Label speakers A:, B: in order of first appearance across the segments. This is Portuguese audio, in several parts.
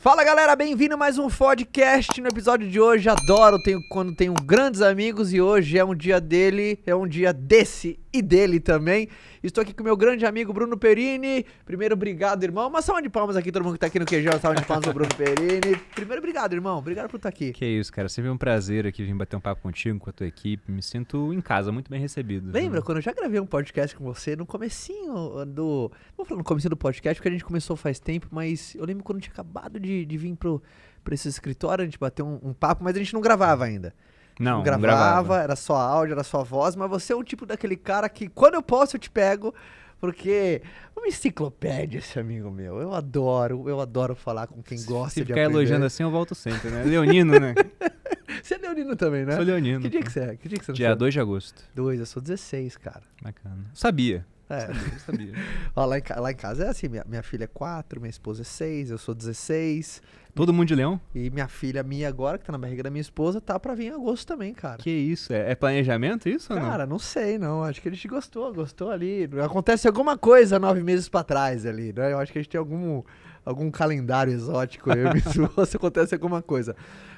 A: Fala galera, bem-vindo a mais um podcast. No episódio de hoje, adoro tenho, quando tenho grandes amigos e hoje é um dia dele, é um dia desse e dele também. Estou aqui com meu grande amigo Bruno Perini. Primeiro, obrigado, irmão. Uma salva de palmas aqui, todo mundo que está aqui no Queijão. uma salva de palmas ao Bruno Perini. Primeiro, obrigado, irmão. Obrigado por estar tá aqui.
B: Que isso, cara. Sempre um prazer aqui vir bater um papo contigo, com a tua equipe. Me sinto em casa, muito bem recebido. Lembra
A: quando eu já gravei um podcast com você no comecinho do. vamos falar no comecinho do podcast, porque a gente começou faz tempo, mas eu lembro quando tinha acabado de, de vir para esse escritório, a gente bateu um, um papo, mas a gente não gravava ainda.
B: Não, não gravava, não gravava,
A: era só áudio, era só voz, mas você é um tipo daquele cara que quando eu posso eu te pego, porque uma enciclopédia esse amigo meu. Eu adoro, eu adoro falar com quem
B: gosta Se de ficar elogiando assim, eu volto sempre, né? Leonino, né?
A: você é leonino também, né? Sou leonino. Que dia que você é?
B: Que dia que você Dia 2 de agosto. 2, eu sou 16, cara. Bacana. Sabia. É.
A: Sabia, sabia. Ó, lá, em, lá, em, casa é assim, minha, minha filha é 4, minha esposa é 6, eu sou 16. Todo mundo de leão? E minha filha, minha agora, que tá na barriga da minha esposa, tá pra vir em agosto também, cara. Que isso? É, é planejamento isso cara, ou não? Cara, não sei, não. Acho que a gente gostou, gostou ali. Acontece alguma coisa nove meses pra trás ali, né? Eu acho que a gente tem algum, algum calendário exótico. Eu me se acontece alguma coisa.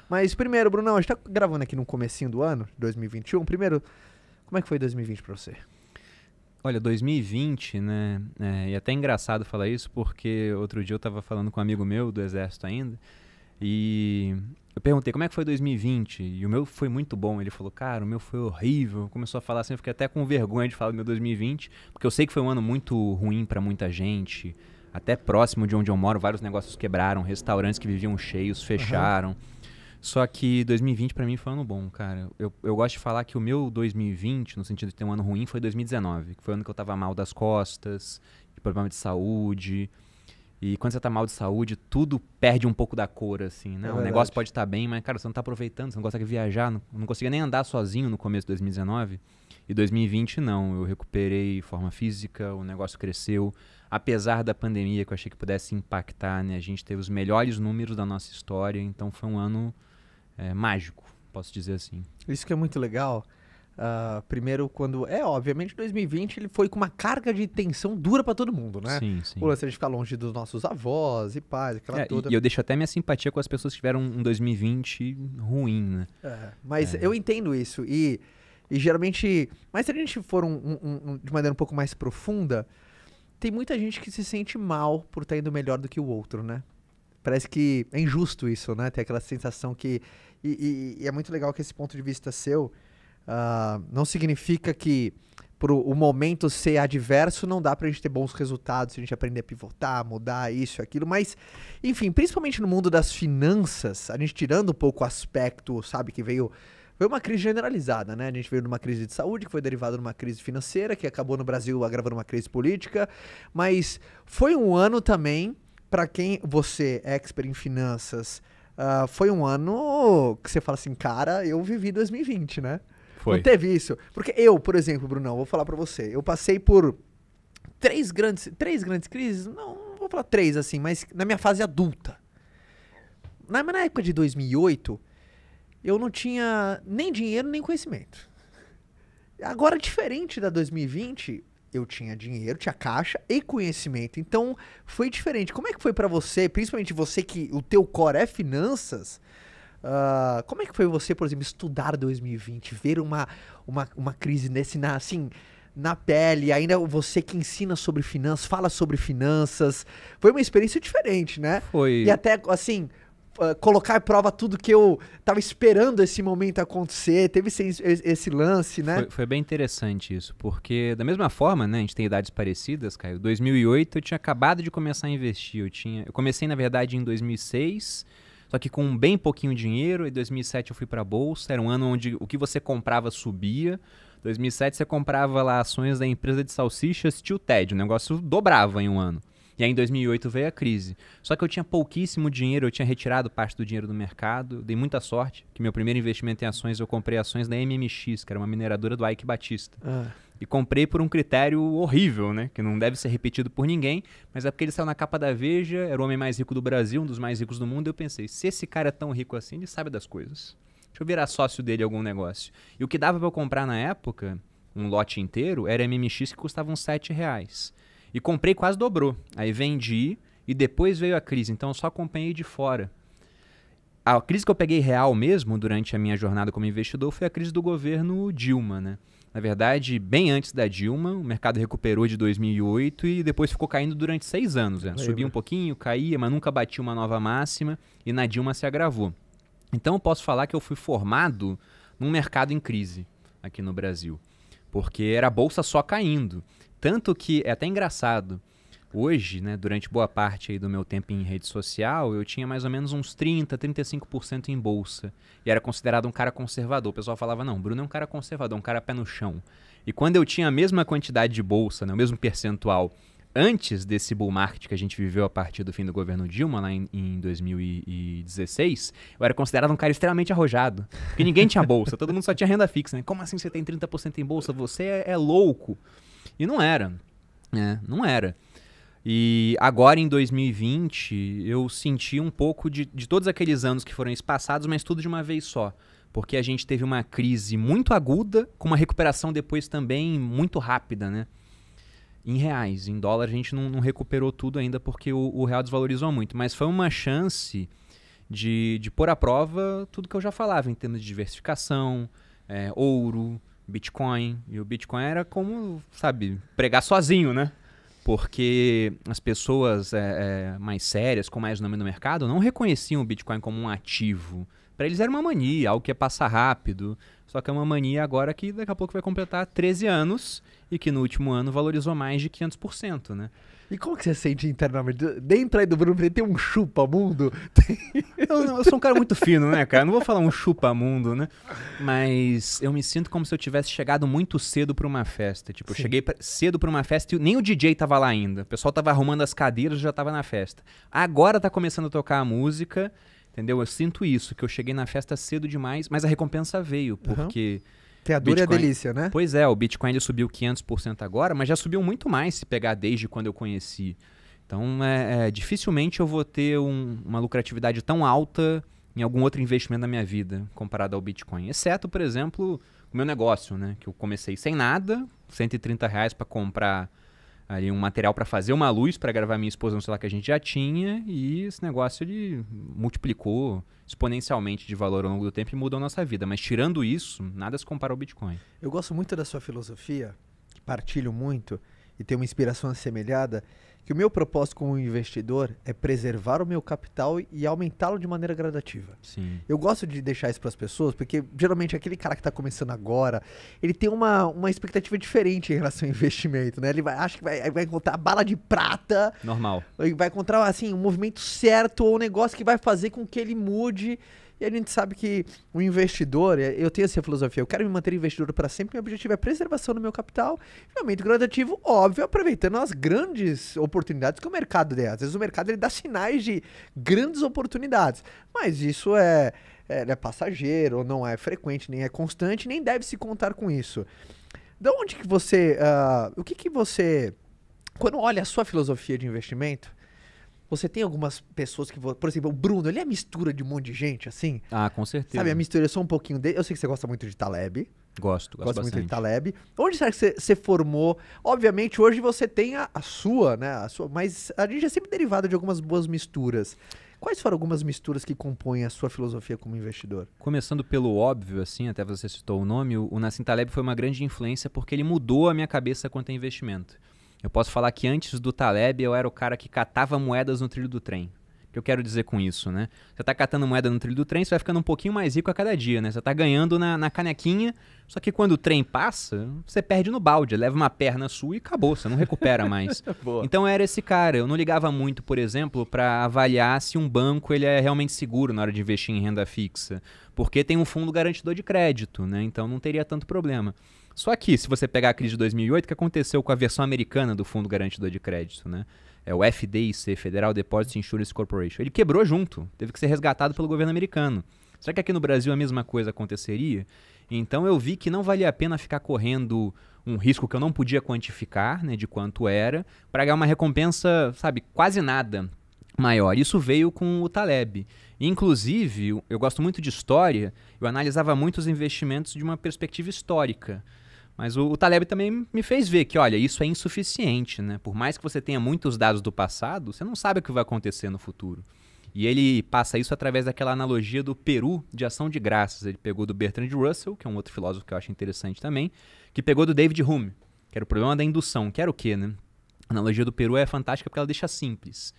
A: Mas primeiro, Brunão, a gente tá gravando aqui no comecinho do ano, 2021. Primeiro, como é que foi 2020 pra você?
B: Olha, 2020, né? É, e até é engraçado falar isso, porque outro dia eu estava falando com um amigo meu do Exército ainda, e eu perguntei como é que foi 2020, e o meu foi muito bom. Ele falou, cara, o meu foi horrível. Começou a falar assim, eu fiquei até com vergonha de falar do meu 2020, porque eu sei que foi um ano muito ruim para muita gente. Até próximo de onde eu moro, vários negócios quebraram, restaurantes que viviam cheios fecharam. Uhum só que 2020 para mim foi um ano bom, cara. Eu, eu gosto de falar que o meu 2020, no sentido de ter um ano ruim, foi 2019. Que foi o ano que eu tava mal das costas, de problema de saúde. E quando você tá mal de saúde, tudo perde um pouco da cor, assim, né? É o negócio pode estar tá bem, mas, cara, você não tá aproveitando, você não consegue viajar, não, não conseguia nem andar sozinho no começo de 2019. E 2020, não. Eu recuperei forma física, o negócio cresceu. Apesar da pandemia, que eu achei que pudesse impactar, né? A gente teve os melhores números da nossa história, então foi um ano é, mágico, posso dizer assim.
A: Isso que é muito legal. Uh, primeiro, quando. É, obviamente, 2020 ele foi com uma carga de tensão dura para todo mundo, né? Sim, sim. O lance de ficar longe dos nossos avós e pais, aquela é, toda. E, eu deixo
B: até minha simpatia com as pessoas que tiveram um 2020 ruim, né? É,
A: mas é. eu entendo isso. E, e geralmente. Mas se a gente for um, um, um, de maneira um pouco mais profunda, tem muita gente que se sente mal por estar indo melhor do que o outro, né? parece que é injusto isso, né? Tem aquela sensação que. E, e, e é muito legal que esse ponto de vista seu uh, não significa que pro o momento ser adverso não dá para a gente ter bons resultados se a gente aprender a pivotar, mudar isso, aquilo, mas enfim, principalmente no mundo das finanças, a gente tirando um pouco o aspecto, sabe, que veio foi uma crise generalizada, né? A gente veio numa crise de saúde, que foi derivada de uma crise financeira, que acabou no Brasil agravando uma crise política, mas foi um ano também para quem você é expert em finanças, uh, foi um ano que você fala assim, cara, eu vivi 2020, né? Foi. Não teve isso. Porque eu, por exemplo, Brunão, vou falar para você, eu passei por três grandes, três grandes crises, não, não vou falar três assim, mas na minha fase adulta. Na, na época de 2008, eu não tinha nem dinheiro nem conhecimento. Agora, diferente da 2020, eu tinha dinheiro, tinha caixa e conhecimento. Então, foi diferente. Como é que foi para você, principalmente você que o teu core é finanças? Uh, como é que foi você, por exemplo, estudar 2020, ver uma, uma, uma crise nesse, na, assim, na pele, ainda você que ensina sobre finanças, fala sobre finanças. Foi uma experiência diferente, né? Foi. E até, assim, ah, colocar à prova tudo que eu tava esperando esse momento acontecer. Teve esse,
B: esse lance, né? Foi, foi, bem interessante isso, porque da mesma forma, né? A gente tem idades parecidas, Caio. 2008 eu tinha acabado de começar a investir. Eu, tinha, eu comecei, na verdade, em 2006... Só que com bem pouquinho dinheiro, em 2007 eu fui para bolsa, era um ano onde o que você comprava subia. 2007 você comprava lá ações da empresa de salsichas Tio Ted, o negócio dobrava em um ano. E aí em 2008 veio a crise. Só que eu tinha pouquíssimo dinheiro, eu tinha retirado parte do dinheiro do mercado, dei muita sorte, que meu primeiro investimento em ações, eu comprei ações da MMX, que era uma mineradora do Ike Batista. Ah. E comprei por um critério horrível, né? Que não deve ser repetido por ninguém, mas é porque ele saiu na capa da Veja, era o homem mais rico do Brasil, um dos mais ricos do mundo. E eu pensei, se esse cara é tão rico assim, ele sabe das coisas. Deixa eu virar sócio dele em algum negócio. E o que dava para eu comprar na época, um lote inteiro, era MMX que custava uns 7 reais. E comprei quase dobrou. Aí vendi e depois veio a crise. Então eu só acompanhei de fora. A crise que eu peguei real mesmo durante a minha jornada como investidor foi a crise do governo Dilma, né? Na verdade, bem antes da Dilma, o mercado recuperou de 2008 e depois ficou caindo durante seis anos. Né? Subia né? um pouquinho, caía, mas nunca batia uma nova máxima e na Dilma se agravou. Então eu posso falar que eu fui formado num mercado em crise aqui no Brasil, porque era a bolsa só caindo. Tanto que é até engraçado. Hoje, né, durante boa parte do meu tempo em rede social, eu tinha mais ou menos uns 30, 35% em bolsa. E era considerado um cara conservador. O pessoal falava, não, Bruno é um cara conservador, um cara pé no chão. E quando eu tinha a mesma quantidade de bolsa, né, o mesmo percentual, antes desse bull market que a gente viveu a partir do fim do governo Dilma, lá em, em 2016, eu era considerado um cara extremamente arrojado. Porque ninguém tinha bolsa, todo mundo só tinha renda fixa. Né? Como assim você tem 30% em bolsa? Você é, é louco. E não era. Né? Não era. E agora em 2020, eu senti um pouco de, de todos aqueles anos que foram espaçados, mas tudo de uma vez só. Porque a gente teve uma crise muito aguda, com uma recuperação depois também muito rápida, né? Em reais, em dólar, a gente não, não recuperou tudo ainda porque o, o, real desvalorizou muito. Mas foi uma chance de, de pôr à prova tudo que eu já falava em termos de diversificação, é, ouro, Bitcoin. E o Bitcoin era como, sabe, pregar sozinho, né? Porque as pessoas é, é, mais sérias, com mais nome no mercado, não reconheciam o Bitcoin como um ativo. Para eles era uma mania, algo que ia passar rápido. Só que é uma mania agora que daqui a pouco vai completar 13 anos e que no último ano valorizou mais de 500%, né? E
A: como que você sente internamente? Dentro aí
B: do Bruno Pereira tem um chupa-mundo? Tem... Eu, eu, sou um cara muito fino, né, cara? não vou falar um chupa-mundo, né? Mas eu me sinto como se eu tivesse chegado muito cedo pra uma festa. Tipo, Sim. eu cheguei pra, cedo pra uma festa e nem o DJ tava lá ainda. O pessoal tava arrumando as cadeiras e já tava na festa. Agora tá começando a tocar a música, entendeu? Eu sinto isso, que eu cheguei na festa cedo demais, mas a recompensa veio, porque... Uhum tem a dor Bitcoin... e a delícia, né? Pois é, o Bitcoin subiu 500% agora, mas já subiu muito mais se pegar desde quando eu conheci. Então, é, é dificilmente eu vou ter um, uma lucratividade tão alta em algum outro investimento na minha vida comparado ao Bitcoin. Exceto, por exemplo, o meu negócio, né? Que eu comecei sem nada, 130 reais para comprar ali um material para fazer uma luz para gravar minha esposa no celular que a gente já tinha e esse negócio ele multiplicou exponencialmente de valor ao longo do tempo e mudou a nossa vida. Mas tirando isso, nada se compara ao Bitcoin.
A: Eu gosto muito da sua filosofia, que partilho muito e tenho uma inspiração assemelhada, que o meu propósito como investidor é preservar o meu capital e aumentá-lo de maneira gradativa. Sim. Eu gosto de deixar isso para as pessoas, porque geralmente aquele cara que está começando agora, ele tem uma, uma expectativa diferente em relação ao investimento, né? Ele vai, acha que vai, vai encontrar a bala de prata. Normal. Vai encontrar, assim, um movimento certo ou um negócio que vai fazer com que ele mude e a gente sabe que o investidor, eu tenho essa filosofia, eu quero me manter investidor para sempre, meu objetivo é preservação do meu capital e aumento gradativo, óbvio, aproveitando as grandes oportunidades que o mercado dá. Às vezes o mercado ele dá sinais de grandes oportunidades, mas isso é, é, é passageiro, não é frequente, nem é constante, nem deve se contar com isso. Da onde que você, uh, o que que você, quando olha a sua filosofia de investimento, você tem algumas pessoas que. Por exemplo, o Bruno, ele é mistura de um monte de gente, assim.
B: Ah, com certeza. Sabe, a
A: mistura, eu sou um pouquinho dele. Eu sei que você gosta muito de Taleb.
B: Gosto, gosto, gosto bastante. muito de
A: Taleb. Onde será que você, você formou? Obviamente, hoje você tem a, a, sua, né? A sua, mas a gente é sempre derivado de algumas boas misturas. Quais foram algumas misturas que compõem a sua filosofia como investidor?
B: Começando pelo óbvio, assim, até você citou o nome, o, o Nassim Taleb foi uma grande influência porque ele mudou a minha cabeça quanto a investimento. Eu posso falar que antes do Taleb eu era o cara que catava moedas no trilho do trem. O que eu quero dizer com isso, né? Você tá catando moeda no trilho do trem, você vai ficando um pouquinho mais rico a cada dia, né? Você tá ganhando na, na canequinha, só que quando o trem passa, você perde no balde, leva uma perna sua e acabou, você não recupera mais. então era esse cara. Eu não ligava muito, por exemplo, para avaliar se um banco ele é realmente seguro na hora de investir em renda fixa, porque tem um fundo garantidor de crédito, né? Então não teria tanto problema. Só que, se você pegar a crise de 2008, o que aconteceu com a versão americana do Fundo Garantidor de Crédito, né? É o FDIC, Federal Deposit Insurance Corporation. Ele quebrou junto, teve que ser resgatado pelo governo americano. Será que aqui no Brasil a mesma coisa aconteceria? Então eu vi que não valia a pena ficar correndo um risco que eu não podia quantificar, né, de quanto era, para ganhar uma recompensa, sabe, quase nada maior. Isso veio com o Taleb. Inclusive, eu gosto muito de história, eu analisava muito os investimentos de uma perspectiva histórica. Mas o, o, Taleb também me fez ver que, olha, isso é insuficiente, né? Por mais que você tenha muitos dados do passado, você não sabe o que vai acontecer no futuro. E ele passa isso através daquela analogia do Peru de ação de graças. Ele pegou do Bertrand Russell, que é um outro filósofo que eu acho interessante também, que pegou do David Hume, que era o problema da indução, que era o quê, né? A analogia do Peru é fantástica porque ela deixa simples.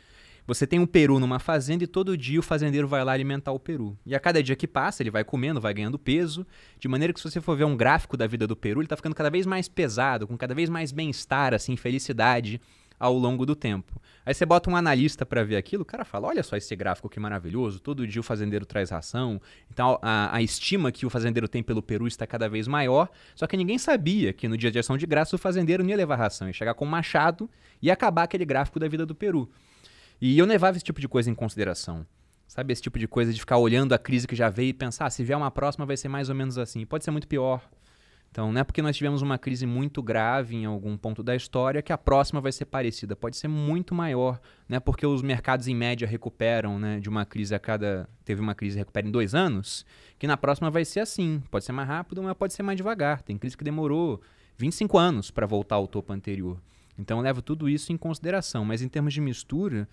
B: Você tem um peru numa fazenda e todo dia o fazendeiro vai lá alimentar o peru. E a cada dia que passa, ele vai comendo, vai ganhando peso, de maneira que se você for ver um gráfico da vida do peru, ele está ficando cada vez mais pesado, com cada vez mais bem-estar, assim, felicidade ao longo do tempo. Aí você bota um analista para ver aquilo, o cara fala: olha só esse gráfico que maravilhoso, todo dia o fazendeiro traz ração. Então a, a, estima que o fazendeiro tem pelo peru está cada vez maior. Só que ninguém sabia que no dia de ação de graça o fazendeiro não ia levar ração, ia chegar com um machado e acabar aquele gráfico da vida do peru. E eu levava esse tipo de coisa em consideração. Sabe, esse tipo de coisa de ficar olhando a crise que já veio e pensar, ah, se vier uma próxima vai ser mais ou menos assim. Pode ser muito pior. Então, não é porque nós tivemos uma crise muito grave em algum ponto da história que a próxima vai ser parecida. Pode ser muito maior, né? Porque os mercados em média recuperam, né? De uma crise a cada. Teve uma crise recupera em dois anos, que na próxima vai ser assim. Pode ser mais rápido, mas pode ser mais devagar. Tem crise que demorou 25 anos para voltar ao topo anterior. Então, eu levo tudo isso em consideração. Mas em termos de mistura,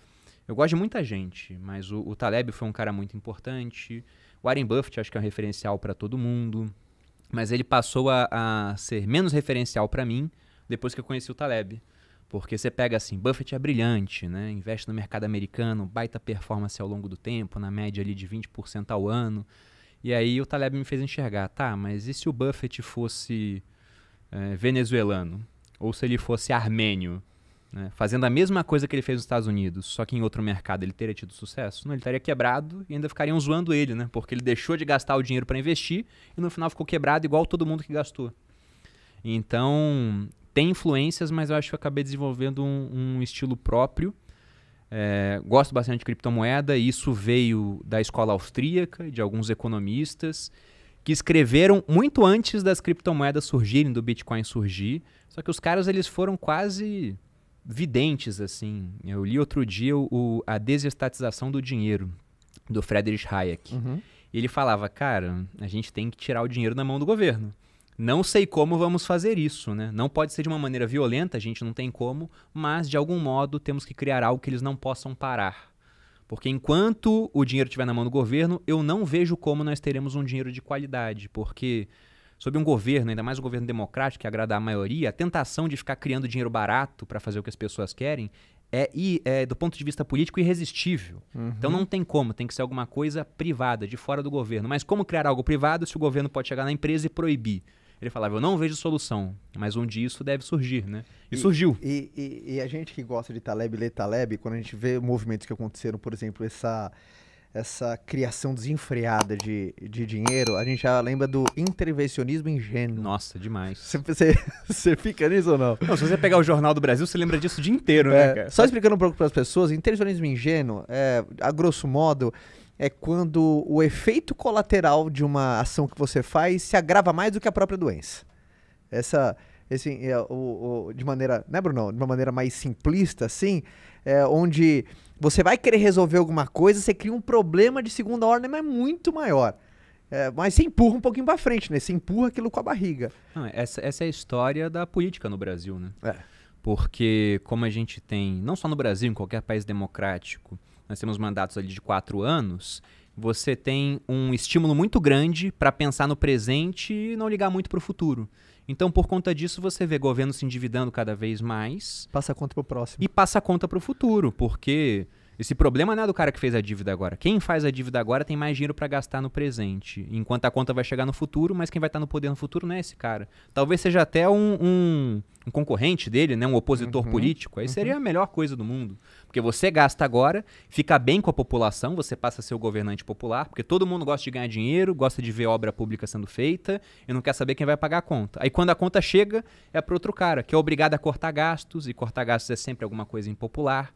B: eu gosto de muita gente, mas o, o Taleb foi um cara muito importante. O Warren Buffett acho que é um referencial para todo mundo. Mas ele passou a, a ser menos referencial para mim depois que eu conheci o Taleb. Porque você pega assim, Buffett é brilhante, né? Investe no mercado americano, baita performance ao longo do tempo, na média ali de 20% ao ano. E aí o Taleb me fez enxergar, tá, mas e se o Buffett fosse é, venezuelano? Ou se ele fosse armênio? Né? Fazendo a mesma coisa que ele fez nos Estados Unidos, só que em outro mercado ele teria tido sucesso? Não, ele estaria quebrado e ainda ficariam zoando ele, né? Porque ele deixou de gastar o dinheiro para investir e no final ficou quebrado igual todo mundo que gastou. Então, tem influências, mas eu acho que eu acabei desenvolvendo um, um estilo próprio. É, gosto bastante de criptomoeda e isso veio da escola austríaca, de alguns economistas que escreveram muito antes das criptomoedas surgirem, do Bitcoin surgir. Só que os caras eles foram quase videntes, assim. Eu li outro dia o, A Desestatização do Dinheiro, do Friedrich Hayek. Uhum. Ele falava, cara, a gente tem que tirar o dinheiro da mão do governo. Não sei como vamos fazer isso, né? Não pode ser de uma maneira violenta, a gente não tem como, mas de algum modo temos que criar algo que eles não possam parar. Porque enquanto o dinheiro estiver na mão do governo, eu não vejo como nós teremos um dinheiro de qualidade, porque sob um governo, ainda mais um governo democrático que agrada a maioria, a tentação de ficar criando dinheiro barato para fazer o que as pessoas querem é, e, é, do ponto de vista político, irresistível. Uhum. Então não tem como, tem que ser alguma coisa privada, de fora do governo. Mas como criar algo privado se o governo pode chegar na empresa e proibir? Ele falava, eu não vejo solução, mas um dia isso deve surgir, né? E, e surgiu.
A: E, e, e, a gente que gosta de Taleb lê Taleb, quando a gente vê movimentos que aconteceram, por exemplo, essa essa criação desenfreada de, de dinheiro, a gente já lembra do intervencionismo ingênuo.
B: Nossa, demais. Você fica nisso ou não? não? Se você pegar o Jornal do Brasil, você lembra disso o dia inteiro, né, é, né, cara? Só
A: explicando um pouco para as pessoas, intervencionismo ingênuo, é, a grosso modo, é quando o efeito colateral de uma ação que você faz se agrava mais do que a própria doença. Essa, assim, é, o, o, de maneira, né, Bruno? De uma maneira mais simplista, assim, é, onde você vai querer resolver alguma coisa, você cria um problema de segunda ordem, mas muito maior. É, mas se empurra um pouquinho para frente, né? Você empurra aquilo com a
B: barriga. Não, essa, essa, é a história da política no Brasil, né? É. Porque como a gente tem, não só no Brasil, em qualquer país democrático, nós temos mandatos ali de quatro anos, você tem um estímulo muito grande para pensar no presente e não ligar muito para o futuro. Então, por conta disso, você vê governo se endividando cada vez mais. Passa a conta para o próximo. E passa a conta para o futuro, porque esse problema não é do cara que fez a dívida agora. Quem faz a dívida agora tem mais dinheiro para gastar no presente, enquanto a conta vai chegar no futuro, mas quem vai estar tá no poder no futuro não é esse cara. Talvez seja até um, um, um concorrente dele, né? um opositor uhum. político. Aí uhum. seria a melhor coisa do mundo. Porque você gasta agora, fica bem com a população, você passa a ser o governante popular, porque todo mundo gosta de ganhar dinheiro, gosta de ver obra pública sendo feita e não quer saber quem vai pagar a conta. Aí quando a conta chega, é para outro cara, que é obrigado a cortar gastos, e cortar gastos é sempre alguma coisa impopular.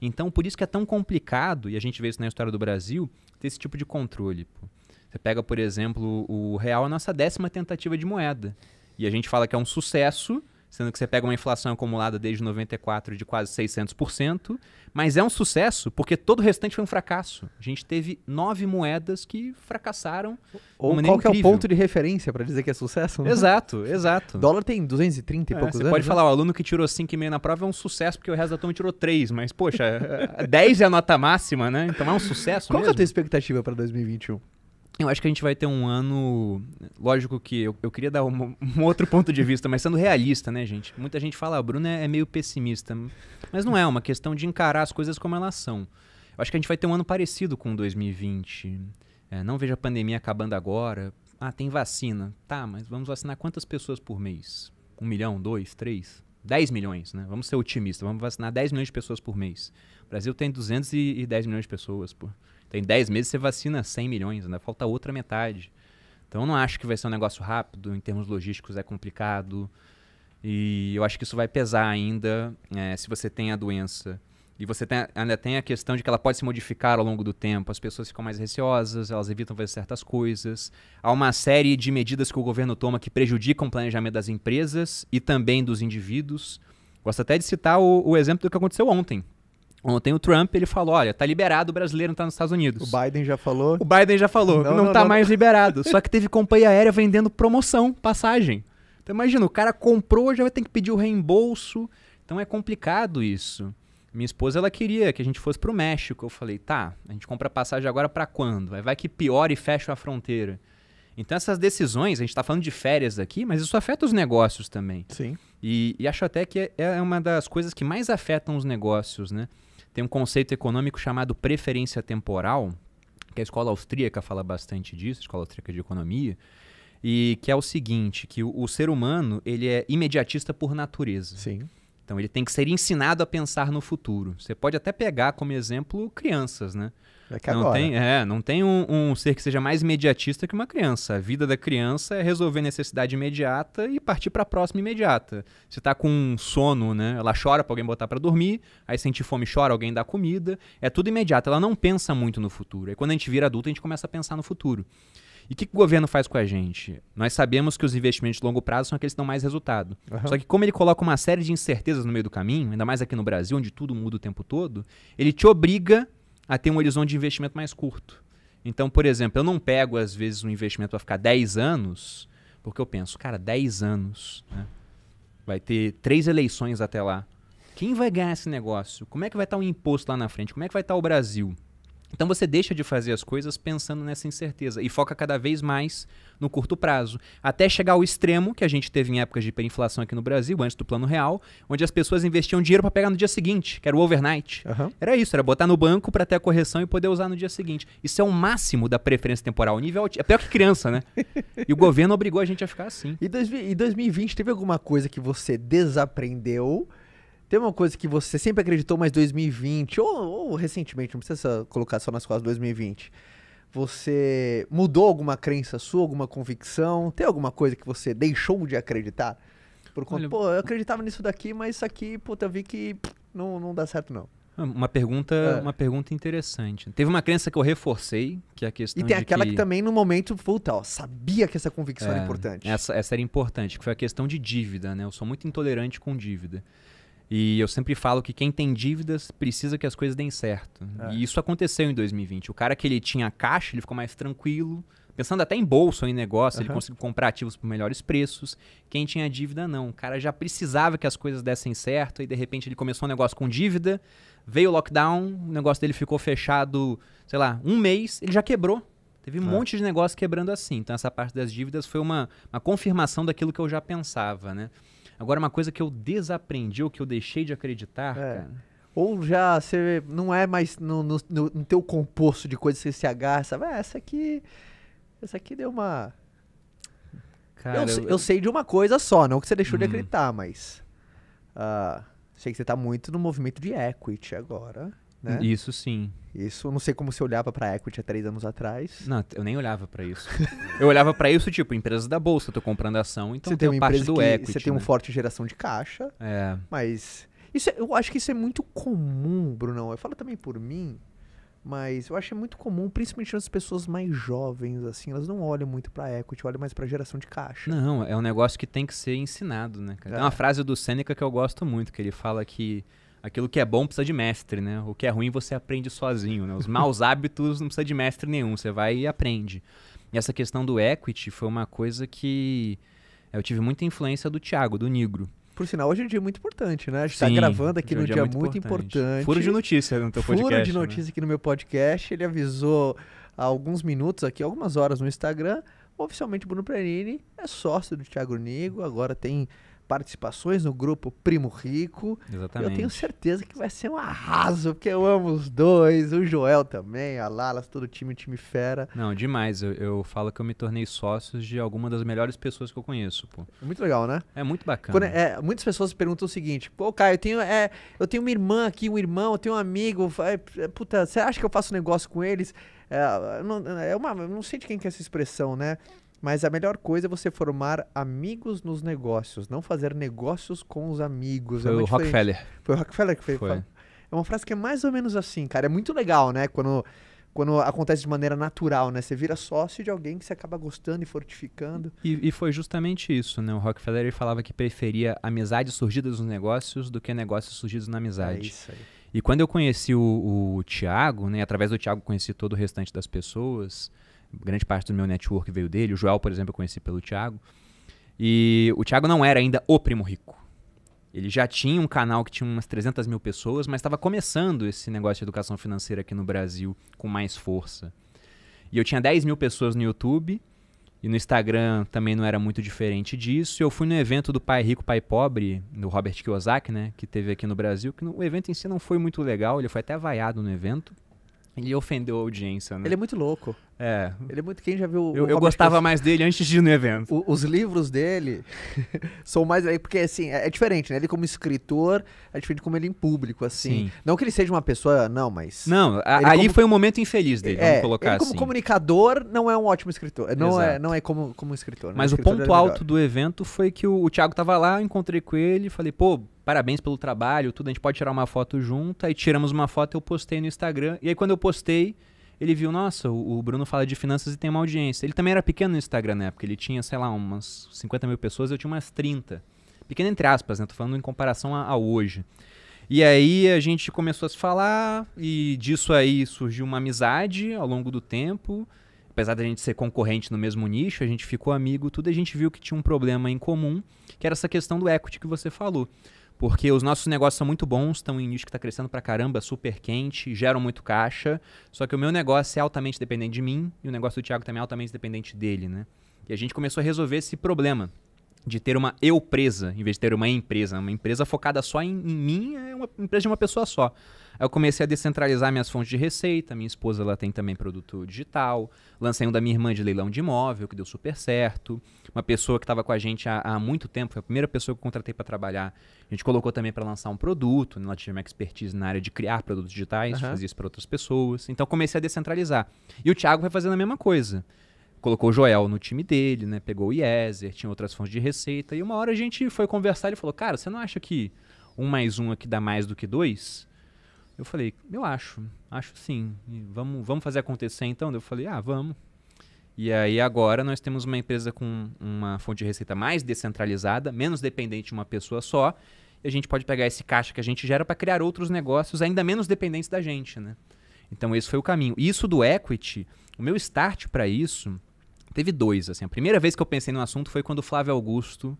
B: Então, por isso que é tão complicado, e a gente vê isso na história do Brasil, ter esse tipo de controle. Você pega, por exemplo, o real, a nossa décima tentativa de moeda. E a gente fala que é um sucesso, sendo que você pega uma inflação acumulada desde 94 de quase 600%, mas é um sucesso porque todo o restante foi um fracasso. A gente teve nove moedas que fracassaram. Ou qual que é o ponto
A: de referência para dizer que é sucesso? Né? Exato, exato. O dólar tem 230
B: e é, poucos você anos. Você pode né? falar, o aluno que tirou 5,5 na prova é um sucesso porque o resto da turma tirou 3, mas poxa, 10 é a nota máxima, né? Então é um sucesso Qual mesmo. Qual é a tua expectativa para 2021? Eu acho que a gente vai ter um ano. Lógico que eu, eu queria dar um, um, outro ponto de vista, mas sendo realista, né, gente? Muita gente fala, ah, Bruno é, é meio pessimista. Mas não é, é, uma questão de encarar as coisas como elas são. Eu acho que a gente vai ter um ano parecido com 2020. É, não vejo a pandemia acabando agora. Ah, tem vacina. Tá, mas vamos vacinar quantas pessoas por mês? Um milhão, dois, três? dez milhões, né? Vamos ser otimistas, vamos vacinar 10 milhões de pessoas por mês. O Brasil tem 210 milhões de pessoas, pô. Por... Tem 10 meses você vacina 100 milhões, ainda né? falta outra metade. Então eu não acho que vai ser um negócio rápido, em termos logísticos é complicado. E eu acho que isso vai pesar ainda é, se você tem a doença. E você tem, ainda tem a questão de que ela pode se modificar ao longo do tempo. As pessoas ficam mais receosas, elas evitam fazer certas coisas. Há uma série de medidas que o governo toma que prejudicam o planejamento das empresas e também dos indivíduos. Gosto até de citar o, o exemplo do que aconteceu ontem. Ontem o Trump ele falou: olha, tá liberado, o brasileiro não tá nos Estados Unidos. O Biden já falou? O Biden já falou, não, não, não tá não. mais liberado. Só que teve companhia aérea vendendo promoção, passagem. Então imagina, o cara comprou, já vai ter que pedir o reembolso. Então é complicado isso. Minha esposa ela queria que a gente fosse pro México. Eu falei: tá, a gente compra passagem agora para quando? Aí vai que piora e fecha a fronteira. Então essas decisões, a gente está falando de férias aqui, mas isso afeta os negócios também. Sim. E, e acho até que é, é uma das coisas que mais afetam os negócios, né? Tem um conceito econômico chamado preferência temporal, que a escola austríaca fala bastante disso, a escola austríaca de economia, e que é o seguinte, que o, o ser humano, ele é imediatista por natureza. Sim. Então ele tem que ser ensinado a pensar no futuro. Você pode até pegar como exemplo crianças, né? É não agora. tem, é, não tem um, um, ser que seja mais imediatista que uma criança. A vida da criança é resolver necessidade imediata e partir para a próxima imediata. você está com sono, né? Ela chora para alguém botar para dormir, aí sente fome, chora, alguém dá comida. É tudo imediato, ela não pensa muito no futuro. Aí quando a gente vira adulto, a gente começa a pensar no futuro. E o que, que, o governo faz com a gente? Nós sabemos que os investimentos de longo prazo são aqueles que dão mais resultado. Uhum. Só que como ele coloca uma série de incertezas no meio do caminho, ainda mais aqui no Brasil, onde tudo muda o tempo todo, ele te obriga a ter um horizonte de investimento mais curto. Então, por exemplo, eu não pego, às vezes, um investimento para ficar 10 anos, porque eu penso, cara, 10 anos, né? vai ter três eleições até lá. Quem vai ganhar esse negócio? Como é que vai estar o imposto lá na frente? Como é que vai estar o Brasil? Então você deixa de fazer as coisas pensando nessa incerteza e foca cada vez mais no curto prazo, até chegar ao extremo que a gente teve em épocas de hiperinflação aqui no Brasil, antes do Plano Real, onde as pessoas investiam dinheiro para pegar no dia seguinte, que era o overnight. Uhum. Era isso, era botar no banco para ter a correção e poder usar no dia seguinte. Isso é o máximo da preferência temporal, o nível é, é pior que criança, né? e o governo obrigou a gente a ficar assim. E, dois, e 2020 teve alguma coisa que você desaprendeu? Tem uma coisa que você
A: sempre acreditou, mas 2020, ou, ou recentemente, não precisa colocar só nas costas 2020. Você mudou alguma crença sua, alguma convicção? Tem alguma coisa que você deixou de acreditar? Por conta, Olha, pô, eu acreditava nisso daqui, mas isso aqui, puta, eu vi que não, não dá certo, não.
B: Ah, uma pergunta, é. uma pergunta interessante. Teve uma crença que eu reforcei, que é a questão. E tem aquela que... que...
A: também, no momento, puta, ó, sabia que essa convicção é, era importante.
B: Essa, essa era importante, que foi a questão de dívida, né? Eu sou muito intolerante com dívida. E eu sempre falo que quem tem dívidas precisa que as coisas deem certo. É. E isso aconteceu em 2020. O cara que ele tinha caixa, ele ficou mais tranquilo. Pensando até em bolsa ou em negócio, uhum. ele conseguiu comprar ativos por melhores preços. Quem tinha dívida, não. O cara já precisava que as coisas dessem certo. E de repente ele começou um negócio com dívida. Veio o lockdown, o negócio dele ficou fechado, sei lá, um mês, ele já quebrou. Teve um é. monte de negócio quebrando assim. Então essa parte das dívidas foi uma, uma confirmação daquilo que eu já pensava, né? Agora, uma coisa que eu desaprendi, ou que eu deixei de acreditar, é. cara.
A: Ou já você não é mais no, no, no teu composto de coisas que você se agarra, sabe? Ah, essa aqui. Essa aqui deu uma. Cara, eu, eu... eu sei de uma coisa só, não que você deixou hum. de uhum. acreditar, mas. Uh, sei que você tá muito no movimento de equity agora. Né? Isso sim. Isso, não sei como você olhava para equity há três anos
B: atrás. Não, eu nem olhava para isso. eu olhava para isso tipo, empresas da bolsa, tô comprando ação, então você tem uma parte do que, equity. Você né? tem uma né? forte geração de caixa. É. Mas
A: isso é, eu acho que isso é muito comum, Brunão. Eu falo também por mim, mas eu acho é muito comum, principalmente nas pessoas mais jovens, assim, elas não olham muito para equity, olham mais para geração de caixa.
B: Não, é um negócio que tem que ser ensinado, né, cara? É. Tem uma é. frase do Seneca que eu gosto muito, que ele fala que aquilo que é bom precisa de mestre, né? O que é ruim você aprende sozinho, né? Os maus hábitos não precisa de mestre nenhum, você vai e aprende. E essa questão do equity foi uma coisa que é, eu tive muita influência do Thiago, do Negro.
A: Por sinal, hoje é um dia muito importante, né? A gente tá Sim, tá gravando aqui é num dia, dia, muito, muito importante. importante. Furo de notícia no teu Furo podcast. Furo né? de notícia né? aqui no meu podcast. Ele avisou há alguns minutos aqui, algumas horas no Instagram. Oficialmente, Bruno Pranini é sócio do Thiago Nigo. Agora tem participações no grupo Primo Rico. Exatamente. Eu tenho certeza que vai ser um arraso, porque eu amo os dois, o Joel também, a Lalas, todo o time, o time fera.
B: Não, demais. Eu, eu falo que eu me tornei sócio de alguma das melhores pessoas que eu conheço, pô. É muito legal, né? É muito bacana. Quando,
A: é, é, muitas pessoas perguntam o seguinte, pô, Caio eu tenho, é, eu tenho uma irmã aqui, um irmão, eu tenho um amigo, é, é, puta, você acha que eu faço negócio com eles? É, não, é uma, não sei de quem que é essa expressão, né? Mas a melhor coisa é você formar amigos nos negócios, não fazer negócios com os amigos. É foi é o diferente. Rockefeller. Foi o Rockefeller que fez. Foi. É uma frase que é mais ou menos assim, cara. É muito legal, né? Quando, quando acontece de maneira natural, né? Você vira sócio de alguém que você acaba gostando e fortificando.
B: E, e foi justamente isso, né? O Rockefeller falava que preferia amizades surgidas nos negócios do que negócios surgidos na amizade. É isso aí. E quando eu conheci o, o Tiago, né? Através do Tiago conheci todo o restante das pessoas grande parte do meu network veio dele. O Joel, por exemplo, eu conheci pelo Thiago. E o Thiago não era ainda o primo rico. Ele já tinha um canal que tinha umas 300 mil pessoas, mas estava começando esse negócio de educação financeira aqui no Brasil com mais força. E eu tinha 10 mil pessoas no YouTube, e no Instagram também não era muito diferente disso. Eu fui no evento do Pai Rico, Pai Pobre, do Robert Kiyosaki, né? Que teve aqui no Brasil, que o evento em si não foi muito legal, ele foi até vaiado no evento. Ele ofendeu a audiência, né? Ele é muito louco. É. Ele é muito. Quem já viu. Eu, eu gostava mais dele antes de ir no evento. O, os livros dele
A: são mais. Porque, assim, é, é, diferente, né? Ele, como escritor, é diferente como ele em público, assim. Sim. Não que ele seja uma pessoa. Não, mas. Não, a, como... foi um momento
B: infeliz dele, é, vamos colocar ele como assim. Como
A: comunicador, não é um ótimo escritor. Não, é, não é como, como escritor. Né? Mas o, escritor ponto alto
B: do evento foi que o, o Thiago tava lá, encontrei com ele, falei, pô, parabéns pelo trabalho, tudo, a gente pode tirar uma foto junto. Aí tiramos uma foto, eu postei no Instagram. E aí quando eu postei, ele viu, nossa, o Bruno fala de finanças e tem uma audiência. Ele também era pequeno no Instagram na né? época, ele tinha, sei lá, umas 50 mil pessoas, eu tinha umas 30. Pequeno entre aspas, né? Tô falando em comparação a, a hoje. E aí a gente começou a se falar e disso aí surgiu uma amizade ao longo do tempo. Apesar da gente ser concorrente no mesmo nicho, a gente ficou amigo, tudo, a gente viu que tinha um problema em comum, que era essa questão do equity que você falou porque os nossos negócios são muito bons, estão em nicho que está crescendo para caramba, super quente, geram muito caixa. Só que o meu negócio é altamente dependente de mim e o negócio do Thiago também é altamente dependente dele, né? E a gente começou a resolver esse problema de ter uma eu presa, em vez de ter uma empresa. Uma empresa focada só em, em mim é uma empresa de uma pessoa só. Aí eu comecei a descentralizar minhas fontes de receita. Minha esposa ela tem também produto digital. Lancei um da minha irmã de leilão de imóvel, que deu super certo. Uma pessoa que estava com a gente há, há, muito tempo, foi a primeira pessoa que eu contratei para trabalhar. A gente colocou também para lançar um produto. Ela tinha uma expertise na área de criar produtos digitais, uhum. fazia isso para outras pessoas. Então comecei a descentralizar. E o Thiago vai fazendo a mesma coisa colocou o Joel no time dele, né? Pegou o Iezer, tinha outras fontes de receita. E uma hora a gente foi conversar e falou: Cara, você não acha que um mais um aqui dá mais do que dois? Eu falei: Eu acho, acho sim. E vamos, vamos fazer acontecer então? Eu falei: Ah, vamos. E aí agora nós temos uma empresa com uma fonte de receita mais descentralizada, menos dependente de uma pessoa só. E a gente pode pegar esse caixa que a gente gera para criar outros negócios ainda menos dependentes da gente, né? Então esse foi o caminho. Isso do equity, o meu start para isso Teve dois, assim. A primeira vez que eu pensei no assunto foi quando o Flávio Augusto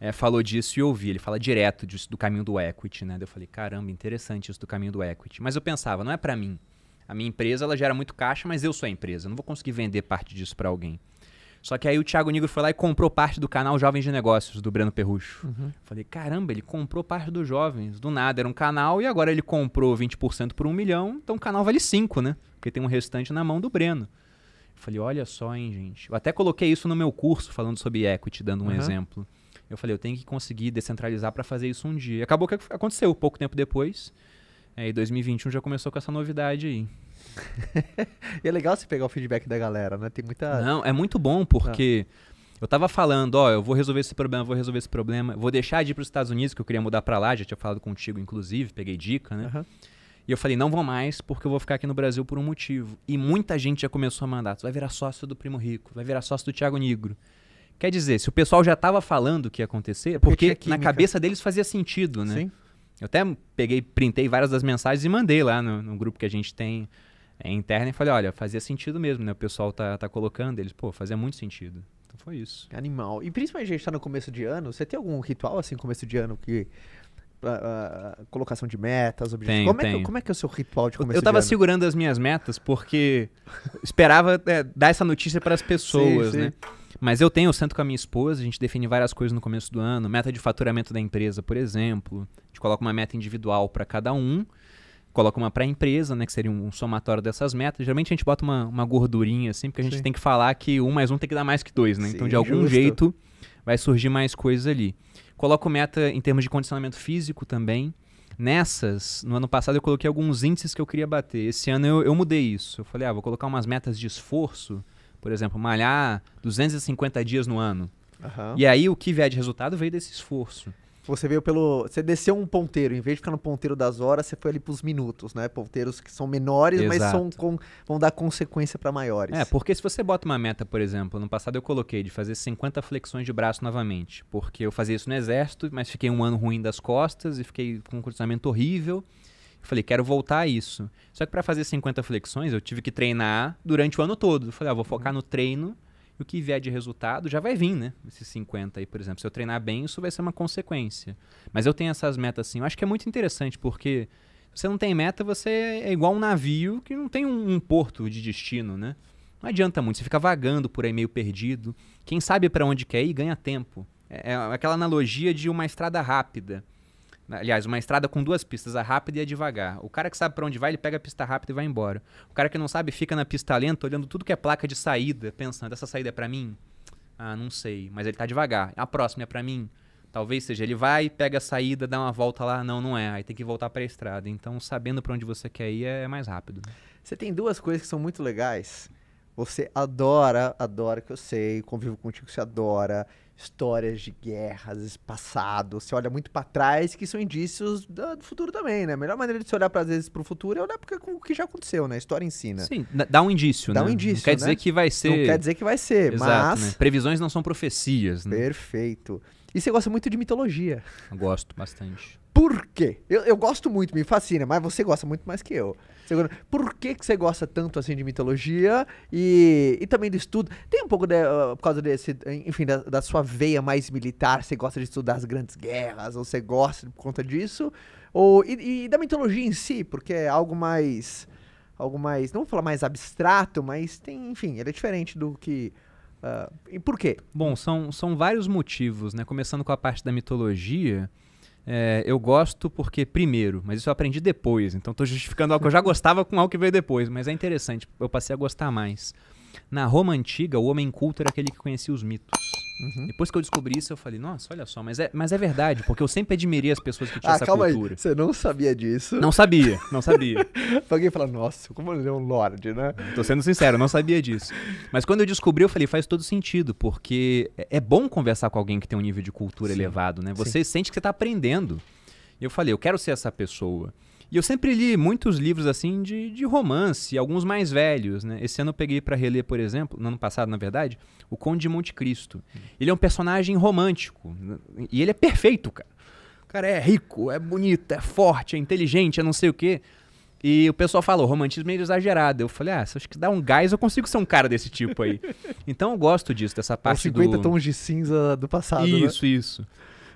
B: é, falou disso e eu ouvi. Ele fala direto disso, do caminho do equity, né? Daí eu falei, caramba, interessante isso do caminho do equity. Mas eu pensava, não é para mim. A minha empresa, ela gera muito caixa, mas eu sou a empresa. não vou conseguir vender parte disso para alguém. Só que aí o Thiago Nigro foi lá e comprou parte do canal Jovens de Negócios, do Breno Perrucho. Uhum. Falei, caramba, ele comprou parte dos jovens. Do nada, era um canal e agora ele comprou 20% por um milhão, então o canal vale 5, né? Porque tem um restante na mão do Breno. Falei, olha só, hein, gente. Eu até coloquei isso no meu curso, falando sobre equity, dando um uhum. exemplo. Eu falei, eu tenho que conseguir descentralizar para fazer isso um dia. acabou que aconteceu pouco tempo depois. É, e 2021 já começou com essa novidade aí. e é legal você pegar o feedback da galera, né? Tem muita. Não, é muito bom, porque ah. eu tava falando, ó, eu vou resolver esse problema, vou resolver esse problema, vou deixar de ir para os Estados Unidos, que eu queria mudar para lá, já tinha falado contigo, inclusive, peguei dica, né? Uhum. E eu falei, não vou mais, porque eu vou ficar aqui no Brasil por um motivo. E muita gente já começou a mandar, tu vai virar sócio do Primo Rico, vai virar sócio do Tiago Negro. Quer dizer, se o pessoal já estava falando que ia acontecer, é porque, porque na cabeça deles fazia sentido, né? Sim. Eu até peguei, printei várias das mensagens e mandei lá no, no grupo que a gente tem é, interno e falei, olha, fazia sentido mesmo, né? O pessoal tá, tá colocando eles, pô, fazia muito sentido.
A: Então foi isso. Animal. E principalmente a gente tá no começo de ano, você tem algum ritual assim, começo de ano, que a, a colocação de metas, objetivos. como, É que, como é que é o seu ritual de começo Eu tava
B: segurando as minhas metas porque esperava é, dar essa notícia para as pessoas, sim, né? Mas eu tenho, eu sento com a minha esposa, a gente define várias coisas no começo do ano, meta de faturamento da empresa, por exemplo. A gente coloca uma meta individual para cada um, coloca uma para a empresa, né, que seria um, um somatório dessas metas. Geralmente a gente bota uma, uma gordurinha assim, porque a gente Sim. tem que falar que um mais um tem que dar mais que dois, né? Sim, então de algum justo. jeito vai surgir mais coisas ali. Coloco meta em termos de condicionamento físico também. Nessas, no ano passado eu coloquei alguns índices que eu queria bater. Esse ano eu, eu mudei isso. Eu falei, ah, vou colocar umas metas de esforço. Por exemplo, malhar 250 dias no ano. Uhum. E aí o que vier de resultado veio desse esforço.
A: Você veio pelo. Você desceu um ponteiro, em vez de ficar no ponteiro das horas, você foi ali pros minutos, né? Ponteiros que são menores, Exato. mas são com, vão dar consequência para maiores.
B: É, porque se você bota uma meta, por exemplo, no passado eu coloquei de fazer 50 flexões de braço novamente, porque eu fazia isso no exército, mas fiquei um ano ruim das costas e fiquei com um condicionamento horrível. Eu falei, quero voltar a isso. Só que para fazer 50 flexões, eu tive que treinar durante o ano todo. Eu falei, ah, vou focar no treino e o que vier de resultado já vai vir, né? Esses 50 aí, por exemplo. Se eu treinar bem, isso vai ser uma consequência. Mas eu tenho essas metas assim. Eu acho que é muito interessante, porque você não tem meta, você é igual um navio que não tem um, um porto de destino, né? Não adianta muito, você fica vagando por aí meio perdido. Quem sabe para onde quer ir ganha tempo. É, é aquela analogia de uma estrada rápida. Né? Aliás, uma estrada com duas pistas, a rápida e a devagar. O cara que sabe para onde vai, ele pega a pista rápida e vai embora. O cara que não sabe fica na pista lenta, olhando tudo que é placa de saída, pensando: essa saída é para mim? Ah, não sei, mas ele tá devagar. A próxima é para mim? Talvez seja, ele vai, pega a saída, dá uma volta lá, não, não é. Aí tem que voltar para a estrada. Então, sabendo para onde você quer ir é mais rápido. Né?
A: Você tem duas coisas que são muito legais. Você adora, adora que eu sei, convivo contigo, você adora histórias de guerras, passado, você olha muito para trás, que são indícios do, futuro também, né? A melhor maneira de se olhar, para às vezes, pro futuro é olhar para o que já aconteceu, né? A história ensina. Sim,
B: dá um indício, dá né? Dá um indício, não quer né? dizer que vai ser... Não quer dizer que vai ser, Exato, mas... Né? Previsões não são profecias, né? Perfeito. E você gosta muito de mitologia. Eu gosto, bastante.
A: Por quê? Eu, eu gosto muito, me fascina, mas você gosta muito mais que eu segundo Por que, que você gosta tanto assim de mitologia e, e também do estudo? Tem um pouco de, uh, por causa desse, enfim, da, da, sua veia mais militar, você gosta de estudar as grandes guerras, ou você gosta por conta disso? Ou, e, e da mitologia em si, porque é algo mais. Algo mais. Não vou falar mais abstrato, mas tem,
B: enfim, ele é diferente do que Uh, e por quê? Bom, são, são vários motivos, né? Começando com a parte da mitologia. É, eu gosto porque, primeiro, mas isso eu aprendi depois, então estou justificando algo que eu já gostava com algo que veio depois, mas é interessante, eu passei a gostar mais. Na Roma Antiga, o homem culto era aquele que conhecia os mitos. Uhum. Depois que eu descobri isso, eu falei, nossa, olha só, mas é, mas é verdade, porque eu sempre admirei as pessoas que tinham ah, essa calma cultura. Aí, você não sabia disso? Não sabia, não sabia.
A: alguém fala nossa, como ele é um lorde, né?
B: Tô sendo sincero, não sabia disso. Mas quando eu descobri, eu falei, faz todo sentido, porque é, é bom conversar com alguém que tem um nível de cultura Sim. elevado, né? Você Sim. sente que você tá aprendendo. E eu falei, eu quero ser essa pessoa. E eu sempre li muitos livros assim de, de romance, alguns mais velhos, né? Esse ano eu peguei para reler, por exemplo, no ano passado, na verdade, O Conde de Monte Cristo. Ele é um personagem romântico né? e ele é perfeito, cara. O cara é rico, é bonito, é forte, é inteligente, é não sei o quê. E o pessoal falou, romantismo é exagerado. Eu falei, ah, se acho que dá um gás, eu consigo ser um cara desse tipo aí. então eu gosto disso, dessa é parte Os 50 do... 50
A: tons de cinza do passado, Isso,
B: né? isso.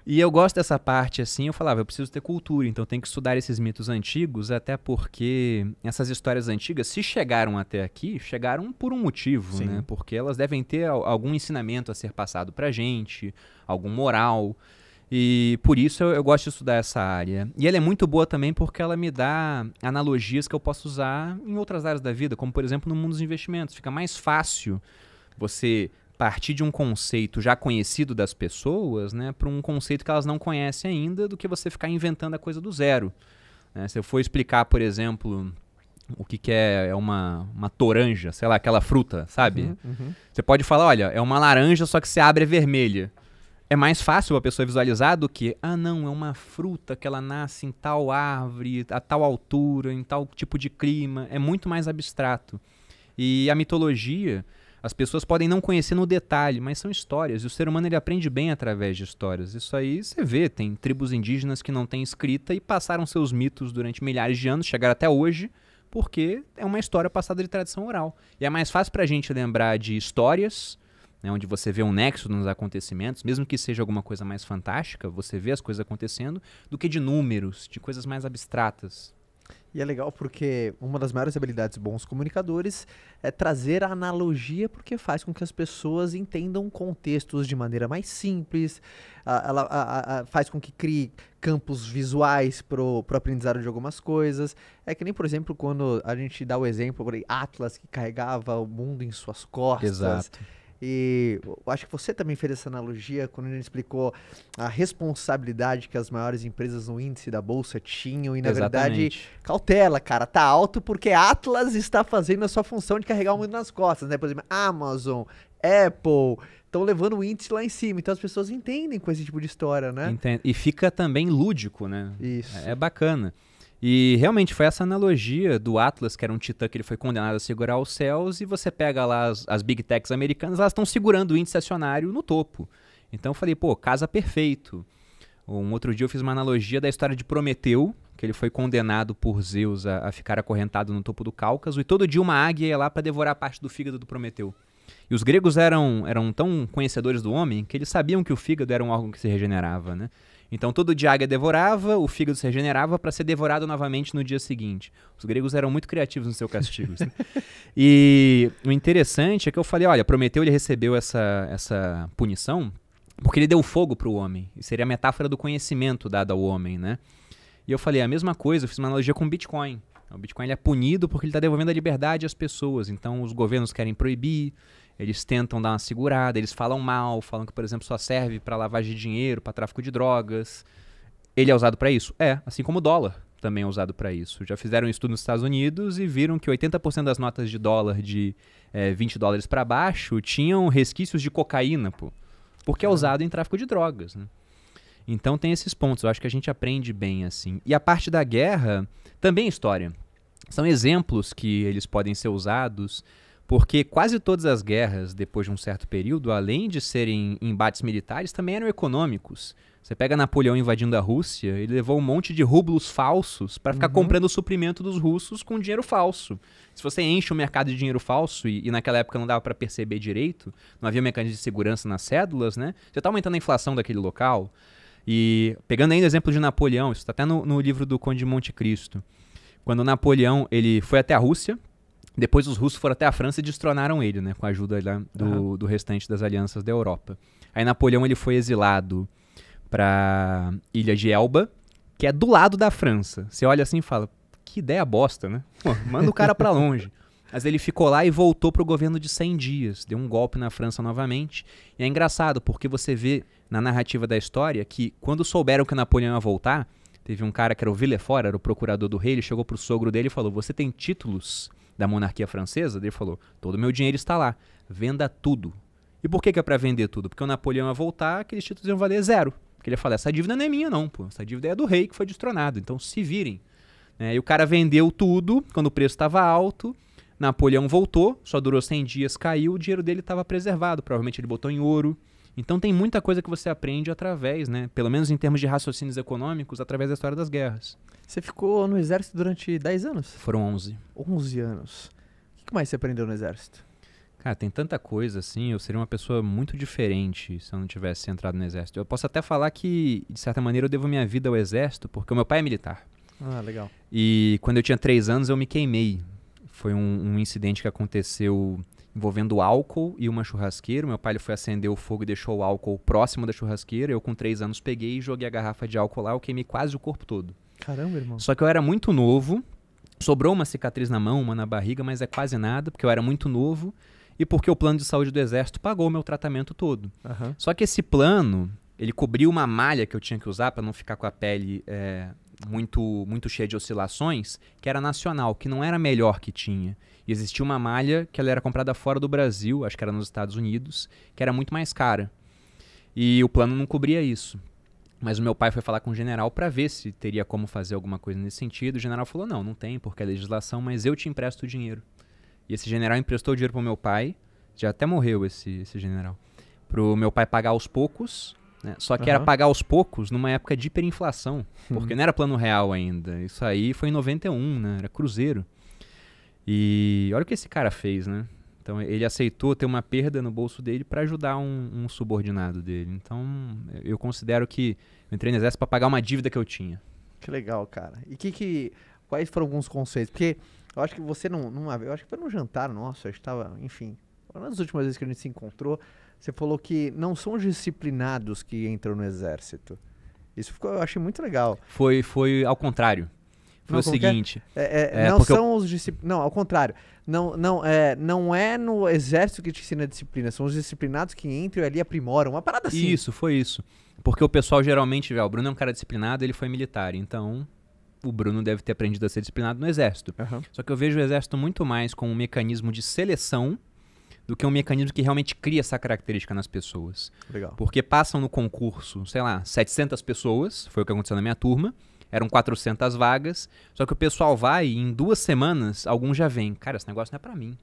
B: E eu gosto dessa parte assim, eu falava, eu preciso ter cultura, então tem que estudar esses mitos antigos, até porque essas histórias antigas, se chegaram até aqui, chegaram por um motivo, Sim. né? Porque elas devem ter algum ensinamento a ser passado pra gente, algum moral. E por isso eu, eu, gosto de estudar essa área. E ela é muito boa também porque ela me dá analogias que eu posso usar em outras áreas da vida, como por exemplo no mundo dos investimentos. Fica mais fácil você partir de um conceito já conhecido das pessoas, né, para um conceito que elas não conhecem ainda, do que você ficar inventando a coisa do zero. Né? Se eu for explicar, por exemplo, o que, que é, é uma, uma toranja, sei lá, aquela fruta, sabe? Uhum, uhum. Você pode falar, olha, é uma laranja, só que se abre é vermelha. É mais fácil a pessoa visualizar do que, ah, não, é uma fruta que ela nasce em tal árvore, a tal altura, em tal tipo de clima. É muito mais abstrato. E a mitologia, as pessoas podem não conhecer no detalhe, mas são histórias. E o ser humano ele aprende bem através de histórias. Isso aí você vê, tem tribos indígenas que não têm escrita e passaram seus mitos durante milhares de anos, chegaram até hoje, porque é uma história passada de tradição oral. E é mais fácil para a gente lembrar de histórias, né, onde você vê um nexo nos acontecimentos, mesmo que seja alguma coisa mais fantástica, você vê as coisas acontecendo, do que de números, de coisas mais abstratas.
A: E é legal porque uma das maiores habilidades de bons comunicadores é trazer a analogia, porque faz com que as pessoas entendam contextos de maneira mais simples, ela faz com que crie campos visuais pro, pro aprendizado de algumas coisas. É que nem, por exemplo, quando a gente dá o exemplo, de Atlas que carregava o mundo em suas costas. Exato. E acho que você também fez essa analogia quando ele explicou a responsabilidade que as maiores empresas no índice da bolsa tinham e na Exatamente. verdade cautela, cara, tá alto porque Atlas está fazendo a sua função de carregar o mundo nas costas, né? Por exemplo, Amazon, Apple, estão levando o índice lá em cima. Então as pessoas entendem com esse tipo de história, né?
B: Entendo. E fica também lúdico, né? Isso. é bacana. E realmente foi essa analogia do Atlas, que era um titã que ele foi condenado a segurar os céus, e você pega lá as, as big techs americanas, elas estão segurando o índice acionário no topo. Então eu falei, pô, casa perfeito. Um outro dia eu fiz uma analogia da história de Prometeu, que ele foi condenado por Zeus a, a ficar acorrentado no topo do Cáucaso, e todo dia uma águia ia lá para devorar parte do fígado do Prometeu. E os gregos eram, eram tão conhecedores do homem que eles sabiam que o fígado era um órgão que se regenerava, né? Então todo dia a águia devorava, o fígado se regenerava para ser devorado novamente no dia seguinte. Os gregos eram muito criativos nos seus castigos. Né? e o interessante é que eu falei, olha, Prometeu ele recebeu essa, essa punição porque ele deu fogo para o homem. E seria a metáfora do conhecimento dado ao homem, né? E eu falei é a mesma coisa, eu fiz uma analogia com o Bitcoin. O Bitcoin é punido porque ele está devolvendo a liberdade às pessoas. Então os governos querem proibir, eles tentam dar uma segurada, eles falam mal, falam que, por exemplo, só serve para lavagem de dinheiro, para tráfico de drogas. Ele é usado para isso? É, assim como o dólar também é usado para isso. Já fizeram um estudo nos Estados Unidos e viram que 80% das notas de dólar de é, 20 dólares para baixo tinham resquícios de cocaína, pô, porque é usado em tráfico de drogas, né? Então tem esses pontos, eu acho que a gente aprende bem assim. E a parte da guerra também é história. São exemplos que eles podem ser usados porque quase todas as guerras, depois de um certo período, além de serem embates militares, também eram econômicos. Você pega Napoleão invadindo a Rússia, ele levou um monte de rublos falsos para ficar uhum. comprando o suprimento dos russos com dinheiro falso. Se você enche o mercado de dinheiro falso, e, e naquela época não dava para perceber direito, não havia mecanismo de segurança nas cédulas, né? Você está aumentando a inflação daquele local. E pegando ainda o exemplo de Napoleão, isso está até no, no livro do Conde de Monte Cristo. Quando Napoleão ele foi até a Rússia, depois os russos foram até a França e destronaram ele, né? Com a ajuda lá, do, uhum. do restante das alianças da Europa. Aí Napoleão ele foi exilado para ilha de Elba, que é do lado da França. Você olha assim e fala, que ideia bosta, né? Pô, manda o cara para longe. Mas ele ficou lá e voltou para o governo de 100 dias, deu um golpe na França novamente. E é engraçado, porque você vê na narrativa da história que quando souberam que Napoleão ia voltar, teve um cara que era o Villefort, era o procurador do rei, ele chegou pro sogro dele e falou: "Você tem títulos da monarquia francesa, ele falou: todo meu dinheiro está lá, venda tudo. E por que, que é para vender tudo? Porque o Napoleão ia voltar, aqueles títulos iam valer zero. Porque ele ia falar: essa dívida não é minha, não, pô. Essa dívida é do rei que foi destronado, então se virem. É, e o cara vendeu tudo quando o preço estava alto. Napoleão voltou, só durou 100 dias, caiu, o dinheiro dele estava preservado. Provavelmente ele botou em ouro. Então tem muita coisa que você aprende através, né? Pelo menos em termos de raciocínios econômicos, através da história das guerras. Você ficou no exército durante 10 anos? Foram 11. 11 anos. O que mais você aprendeu no exército? Cara, tem tanta coisa assim, eu seria uma pessoa muito diferente se eu não tivesse entrado no exército. Eu posso até falar que, de certa maneira, eu devo minha vida ao exército, porque o meu pai é militar. Ah, legal. E quando eu tinha 3 anos, eu me queimei. Foi um, um incidente que aconteceu envolvendo álcool e uma churrasqueira. Meu pai ele foi acender o fogo e deixou o álcool próximo da churrasqueira. Eu, com três anos, peguei e joguei a garrafa de álcool lá. Eu queimei quase o corpo todo. Caramba, irmão. Só que eu era muito novo. Sobrou uma cicatriz na mão, uma na barriga, mas é quase nada, porque eu era muito novo e porque o plano de saúde do exército pagou o meu tratamento todo. Uhum. Só que esse plano, ele cobriu uma malha que eu tinha que usar para não ficar com a pele é, muito, muito cheia de oscilações, que era nacional, que não era a melhor que tinha. E existia uma malha que ela era comprada fora do Brasil, acho que era nos Estados Unidos, que era muito mais cara. E o plano não cobria isso. Mas o meu pai foi falar com o general para ver se teria como fazer alguma coisa nesse sentido. O general falou: não, não tem, porque é legislação, mas eu te empresto o dinheiro. E esse general emprestou o dinheiro pro meu pai, já até morreu esse, esse general, pro meu pai pagar aos poucos né? Só que uhum. era pagar aos poucos numa época de hiperinflação, uhum. porque uhum. não era plano real ainda. Isso aí foi em 91, né? Era cruzeiro. E olha o que esse cara fez, né? Então ele aceitou ter uma perda no bolso dele para ajudar um, um, subordinado dele. Então eu considero que eu entrei no exército para pagar uma dívida que eu tinha.
A: Que legal, cara. E que, que quais foram alguns conceitos? Porque eu acho que você não, numa, eu acho que foi num jantar nosso, eu estava, enfim, das últimas vezes que a gente se encontrou, você falou que não são os disciplinados que entram
B: no exército. Isso ficou, eu achei muito legal. Foi, foi ao contrário. Foi não, o é? seguinte. É? É, é, não são
A: eu... os disciplinados. Não, ao contrário. Não, não, é, não é no exército que te ensina a disciplina, são os disciplinados que entram e ali aprimoram. Uma parada assim.
B: Isso, foi isso. Porque o pessoal geralmente, vê, o Bruno é um cara disciplinado, ele foi militar. Então, o Bruno deve ter aprendido a ser disciplinado no exército. Uhum. Só que eu vejo o exército muito mais como um mecanismo de seleção do que um mecanismo que realmente cria essa característica nas pessoas. Legal. Porque passam no concurso, sei lá, 700 pessoas, foi o que aconteceu na minha turma, eram 400 vagas, só que o pessoal vai e em duas semanas alguns já vêm. Cara, esse negócio não é para mim.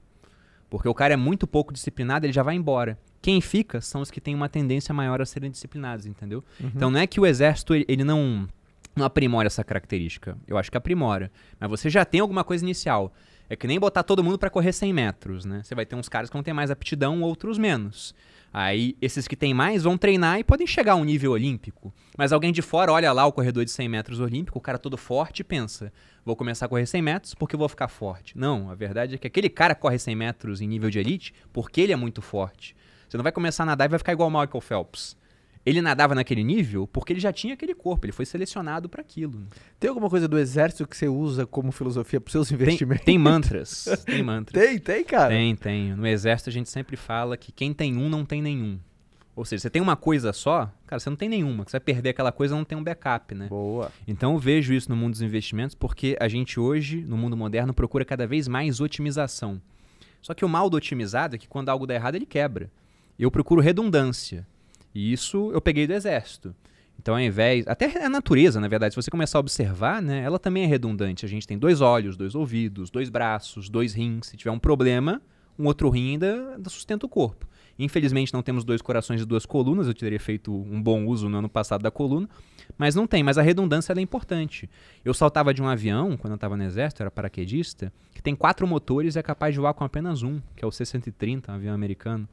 B: Porque o cara é muito pouco disciplinado, ele já vai embora. Quem fica são os que têm uma tendência maior a serem disciplinados, entendeu? Uhum. Então não é que o exército ele não não aprimora essa característica. Eu acho que aprimora. Mas você já tem alguma coisa inicial. É que nem botar todo mundo para correr 100 metros, né? Você vai ter uns caras que vão ter mais aptidão, outros menos. Aí esses que têm mais vão treinar e podem chegar a um nível olímpico. Mas alguém de fora olha lá o corredor de 100 metros olímpico, o cara todo forte, e pensa: vou começar a correr 100 metros porque vou ficar forte. Não, a verdade é que aquele cara corre 100 metros em nível de elite porque ele é muito forte. Você não vai começar a nadar e vai ficar igual o Michael Phelps ele nadava naquele nível porque ele já tinha aquele corpo, ele foi selecionado para aquilo. Tem alguma coisa do exército que você usa como filosofia para seus investimentos? Tem, tem mantras, tem mantras. tem, tem, cara. Tem, tem. No exército a gente sempre fala que quem tem um não tem nenhum. Ou seja, você tem uma coisa só, cara, você não tem nenhuma. Você vai perder aquela coisa, não tem um backup, né? Boa. Então eu vejo isso no mundo dos investimentos porque a gente hoje, no mundo moderno, procura cada vez mais otimização. Só que o mal do otimizado é que quando algo dá errado, ele quebra. Eu procuro redundância. E isso eu peguei do exército. Então, ao invés. Até a natureza, na verdade, se você começar a observar, né, ela também é redundante. A gente tem dois olhos, dois ouvidos, dois braços, dois rins. Se tiver um problema, um outro rim ainda sustenta o corpo. Infelizmente, não temos dois corações e duas colunas. Eu teria feito um bom uso no ano passado da coluna, mas não tem. Mas a redundância é importante. Eu saltava de um avião, quando eu estava no exército, era paraquedista, que tem quatro motores e é capaz de voar com apenas um, que é o C-130, um avião americano.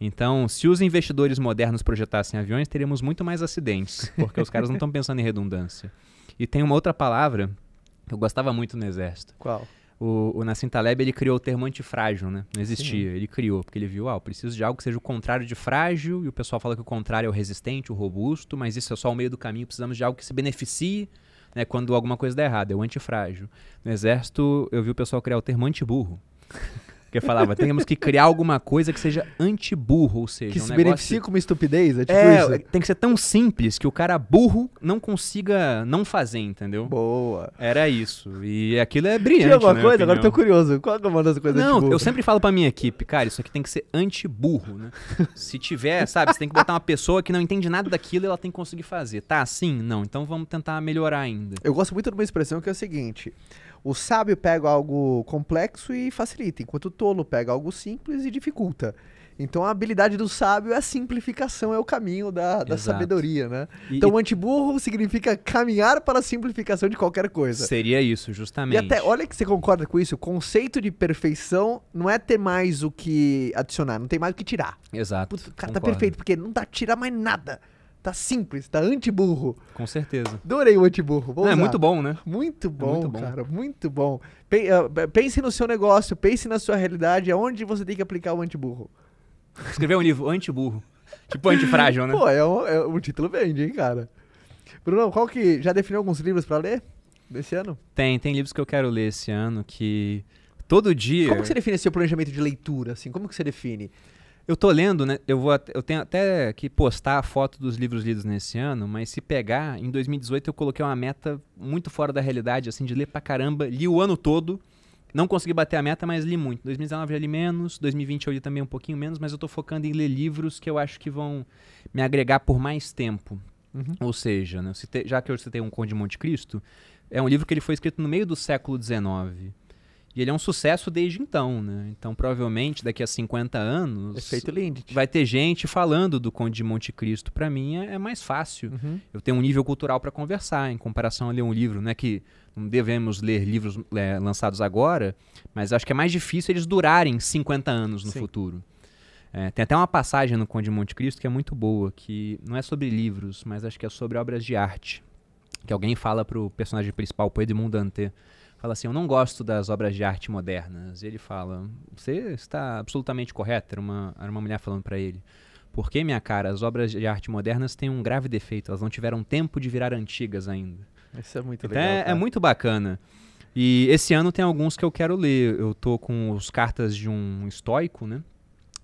B: Então, se os investidores modernos projetassem aviões, teríamos muito mais acidentes, porque os caras não estão pensando em redundância. E tem uma outra palavra que eu gostava muito no exército. Qual? O, o Nassim Taleb, ele criou o termo antifrágil, né? Não existia, Sim. ele criou, porque ele viu, ah, eu preciso de algo que seja o contrário de frágil, e o pessoal fala que o contrário é o resistente, o robusto, mas isso é só o meio do caminho, precisamos de algo que se beneficie né, quando alguma coisa dá errado, é o antifrágil. No exército, eu vi o pessoal criar o termo antiburro. Porque falava, temos que criar alguma coisa que seja anti-burro, ou seja, que um se negócio... beneficie com uma estupidez, é tipo é, isso. tem que ser tão simples que o cara burro não consiga não fazer, entendeu? Boa. Era isso. E aquilo é brilhante, Tinha alguma coisa? Agora eu tô curioso. Qual é uma das coisas Não, eu sempre falo pra minha equipe, cara, isso aqui tem que ser anti-burro, né? se tiver, sabe, você tem que botar uma pessoa que não entende nada daquilo e ela tem que conseguir fazer. Tá assim? Não. Então vamos tentar melhorar ainda. Eu
A: gosto muito de uma expressão que é o seguinte... O sábio pega algo complexo e facilita, enquanto o tolo pega algo simples e dificulta. Então a habilidade do sábio é a simplificação, é o caminho da, da sabedoria, né? E, então e... antiburro significa caminhar para a simplificação de qualquer coisa.
B: Seria isso, justamente. E até,
A: olha que você concorda com isso, o conceito de perfeição não é ter mais o que adicionar, não tem mais o que tirar. Exato. Puta, o cara tá concordo. tá perfeito, porque não dá tirar mais nada. Tá simples, tá anti-burro. Com certeza. Adorei o anti-burro. É muito bom, né? Muito é bom, é muito bom. cara. Muito bom. Ah, pense no seu negócio, pense na sua realidade, aonde você tem que aplicar o anti-burro.
B: Escrever um livro, anti-burro. tipo anti-frágil, né? Pô, é um, é um título vende,
A: hein, cara. Bruno, qual que. Já definiu alguns livros para ler desse ano?
B: Tem, tem livros que eu quero ler esse ano que. Todo dia. Como que você
A: define seu planejamento de leitura? Assim, como que você
B: define? Eu tô lendo, né? Eu, vou, eu tenho até que postar a foto dos livros lidos nesse ano, mas se pegar, em 2018 eu coloquei uma meta muito fora da realidade, assim, de ler pra caramba. Li o ano todo, não consegui bater a meta, mas li muito. 2019 eu li menos, 2020 eu li também um pouquinho menos, mas eu tô focando em ler livros que eu acho que vão me agregar por mais tempo. Uhum. Ou seja, né, já que eu citei um Conde de Monte Cristo, é um livro que ele foi escrito no meio do século XIX. E ele é um sucesso desde então, né? Então, provavelmente, daqui a 50 anos... Efeito Lindt. Vai ter gente falando do Conde de Monte Cristo. Para mim, é, é, mais fácil. Uhum. Eu tenho um nível cultural para conversar, em comparação a ler um livro, né? Que não devemos ler livros é, lançados agora, mas acho que é mais difícil eles durarem 50 anos no Sim. futuro. É, tem até uma passagem no Conde de Monte Cristo que é muito boa, que não é sobre livros, mas acho que é sobre obras de arte. Que alguém fala pro personagem principal, pro Edmond Dantès fala assim: Eu não gosto das obras de arte modernas. E ele fala: Você está absolutamente correto. Era uma, era uma mulher falando para ele. Porque, minha cara, as obras de arte modernas têm um grave defeito. Elas não tiveram tempo de virar antigas ainda. Isso é muito então É, é, muito bacana. E esse ano tem alguns que eu quero ler. Eu tô com os cartas de um estoico, né?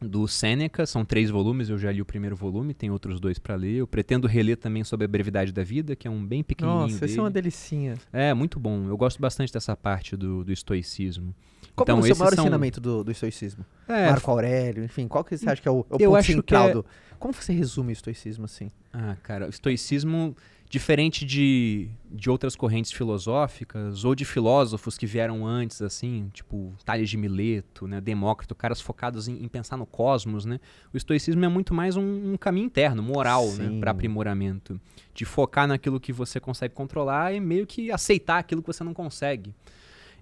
B: do Sêneca, são três volumes, eu já li o primeiro volume, tem outros dois para ler. Eu pretendo reler também sobre a brevidade da vida, que é um bem pequenininho Nossa, é dele. é uma delicinha. É, muito bom. Eu gosto bastante dessa parte do, do estoicismo. Qual então, é o seu maior são... ensinamento do, do estoicismo? É, Marco
A: Aurélio, enfim, qual que você acha que é o, é o eu ponto acho central que é... do... Como você resume o estoicismo assim?
B: Ah, cara, o estoicismo Diferente de, de outras correntes filosóficas ou de filósofos que vieram antes, assim, tipo Tales de Mileto, né, Demócrito, caras focados em, em pensar no cosmos, né? O estoicismo é muito mais um, um caminho interno, moral, né, para aprimoramento, de focar naquilo que você consegue controlar e meio que aceitar aquilo que você não consegue.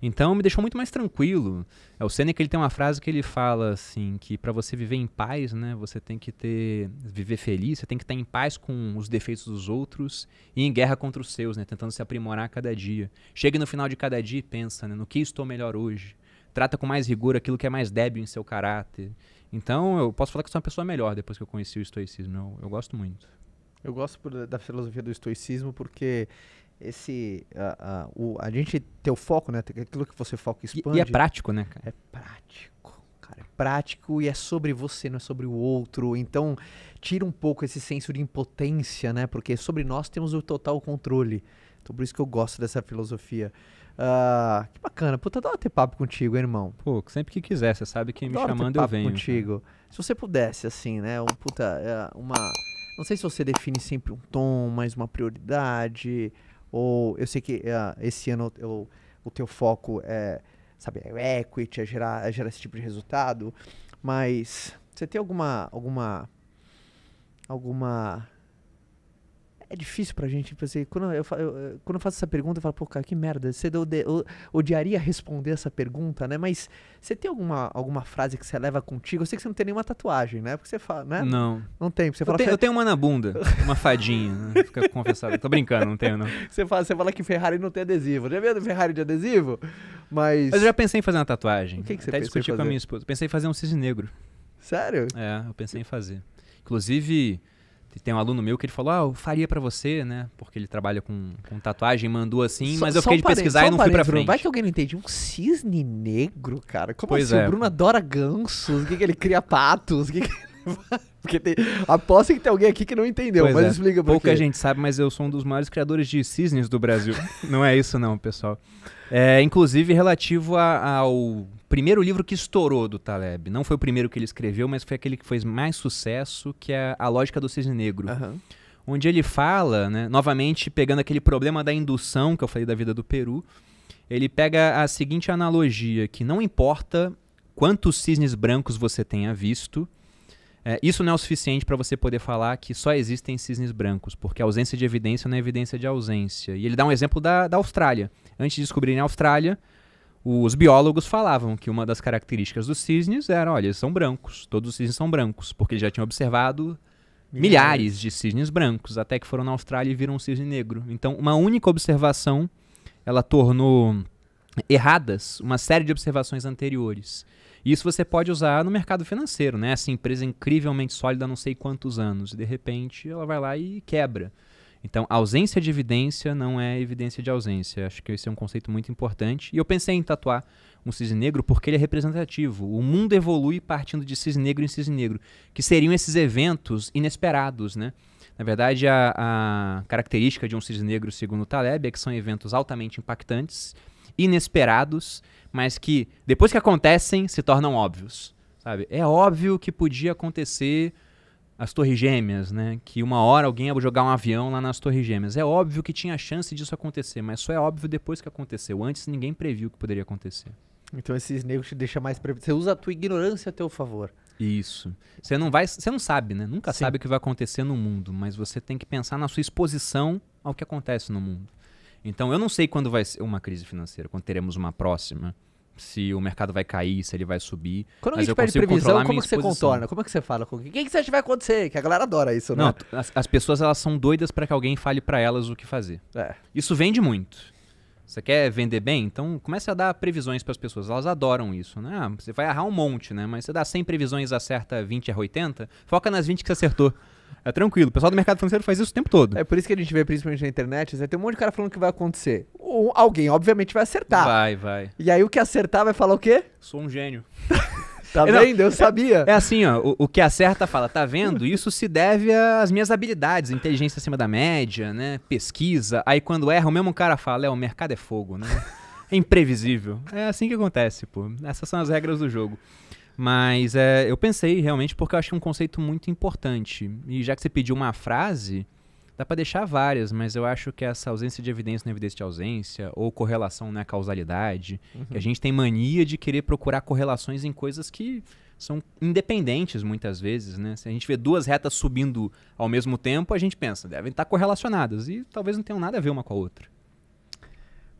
B: Então me deixou muito mais tranquilo. É o Seneca ele tem uma frase que ele fala assim que para você viver em paz, né, você tem que ter viver feliz, você tem que estar em paz com os defeitos dos outros e em guerra contra os seus, né, tentando se aprimorar cada dia. Chega no final de cada dia e pensa, né, no que estou melhor hoje. Trata com mais rigor aquilo que é mais débil em seu caráter. Então, eu posso falar que sou uma pessoa melhor depois que eu conheci o estoicismo. Eu, eu gosto muito.
A: Eu gosto da filosofia do estoicismo porque esse a, a, o, a gente ter o foco, né? Aquilo que você foca expande. E, e, é prático,
B: né, cara? É prático,
A: cara. É prático e é sobre você, não é sobre o outro. Então, tira um pouco esse senso de impotência, né? Porque sobre nós temos o total controle. Então, por isso que eu gosto dessa filosofia. Uh, que bacana. Puta, adoro ter papo contigo, hein, irmão. Pô, sempre que quiser, você sabe que me adoro chamando ter papo eu venho. contigo. Cara. Se você pudesse, assim, né? Um, puta, é, uma... Não sei se você define sempre um tom, mas uma prioridade ou eu sei que uh, esse ano eu, o teu foco é, sabe, é equity, é gerar, é gerar esse tipo de resultado. Mas você tem alguma, alguma, alguma é difícil pra gente, tipo assim, quando eu, eu, eh, quando eu faço essa pergunta, eu falo, pô, cara, que merda, você ode, odiaria responder essa pergunta, né? Mas você tem alguma, alguma frase que você leva contigo? Eu sei que você não tem nenhuma tatuagem, né? Porque você fala, né? Não. Não tem, você eu fala... Tenho, eu, tenho,
B: uma na bunda, uma fadinha, né? Fica confessado. Tô brincando, não tenho, não.
A: Você fala, você fala que Ferrari não tem adesivo. Já viu Ferrari de adesivo?
B: Mas... Mas eu já pensei em fazer uma tatuagem. O que, que você Até discuti com a minha esposa. Pensei em fazer um cisne negro. Sério? É, eu pensei em fazer. Inclusive tem um aluno meu que ele falou, ah, eu faria para você, né? Porque ele trabalha com, com tatuagem, mandou assim, mas eu fiquei um de pesquisar e não fui pra frente. Vai que alguém não entende. Um
A: cisne negro, cara? Como pois assim? É. O Bruno adora gansos, o que, que ele cria patos, o que, que Porque tem... Aposto que tem alguém aqui que não entendeu, pois mas é. explica por Pouca quê. gente
B: sabe, mas eu sou um dos maiores criadores de cisnes do Brasil. não é isso não, pessoal. É, inclusive relativo a, ao primeiro livro que estourou do Taleb. Não foi o primeiro que ele escreveu, mas foi aquele que fez mais sucesso, que é A Lógica do Cisne Negro. Uhum. Onde ele fala, né, novamente pegando aquele problema da indução que eu falei da vida do Peru, ele pega a seguinte analogia, que não importa quantos cisnes brancos você tenha visto, é, isso não é o suficiente para você poder falar que só existem cisnes brancos, porque ausência de evidência não é evidência de ausência. E ele dá um exemplo da, da Austrália. Antes de descobrirem a Austrália, os biólogos falavam que uma das características dos cisnes era, olha, eles são brancos, todos os cisnes são brancos, porque eles já tinham observado milhares, milhares de cisnes brancos, até que foram na Austrália e viram um cisne negro. Então, uma única observação, ela tornou erradas uma série de observações anteriores. isso você pode usar no mercado financeiro, né? Essa empresa é incrivelmente sólida há não sei quantos anos, e de repente ela vai lá e quebra. Então, ausência de evidência não é evidência de ausência. Acho que esse é um conceito muito importante. E eu pensei em tatuar um cisne negro porque ele é representativo. O mundo evolui partindo de cisne negro em cisne negro, que seriam esses eventos inesperados, né? Na verdade, a, a característica de um cisne negro, segundo o Taleb, é que são eventos altamente impactantes, inesperados, mas que, depois que acontecem, se tornam óbvios. Sabe? É óbvio que podia acontecer as Torres Gêmeas, né? Que uma hora alguém ia jogar um avião lá nas Torres Gêmeas. É óbvio que tinha chance disso acontecer, mas só é óbvio depois que aconteceu. Antes ninguém previu que poderia acontecer. Então esses negros te deixam mais previsível. Você usa a tua ignorância a teu favor. Isso. Você não vai, você não sabe, né? Nunca Sim. sabe o que vai acontecer no mundo, mas você tem que pensar na sua exposição ao que acontece no mundo. Então eu não sei quando vai ser uma crise financeira, quando teremos uma próxima se o mercado vai cair, se ele vai subir. Quando mas a gente eu pede previsão, como que você contorna? Como é que você fala? O que,
A: você acha que vai acontecer? Que a galera adora isso, né?
B: Não, as, as pessoas elas são doidas para que alguém fale para elas o que fazer. É. Isso vende muito. Você quer vender bem? Então comece a dar previsões para as pessoas. Elas adoram isso, né? Ah, você vai errar um monte, né? Mas você dá 100 previsões, acerta 20, erra 80, foca nas 20 que você acertou. É tranquilo. O pessoal do mercado financeiro faz isso o tempo todo. É por isso que a gente vê, principalmente na internet, né, tem um monte de cara falando que vai acontecer. Ou alguém, obviamente, vai acertar. Vai, vai.
A: E aí o que acertar vai falar o quê?
B: Sou um gênio. Tá vendo? Eu sabia. É, é assim, ó. O, o, que acerta fala, tá vendo? Isso se deve às minhas habilidades, inteligência acima da média, né? Pesquisa. Aí quando erra, o mesmo cara fala, é, o mercado é fogo, né? É imprevisível. É assim que acontece, pô. Essas são as regras do jogo. Mas é, eu pensei realmente porque eu acho um conceito muito importante. E já que você pediu uma frase, dá para deixar várias, mas eu acho que essa ausência de evidência na evidência de ausência, ou correlação na né, causalidade, uhum. que a gente tem mania de querer procurar correlações em coisas que são independentes muitas vezes, né? Se a gente vê duas retas subindo ao mesmo tempo, a gente pensa, devem estar correlacionadas e talvez não tenham nada a ver uma com a outra.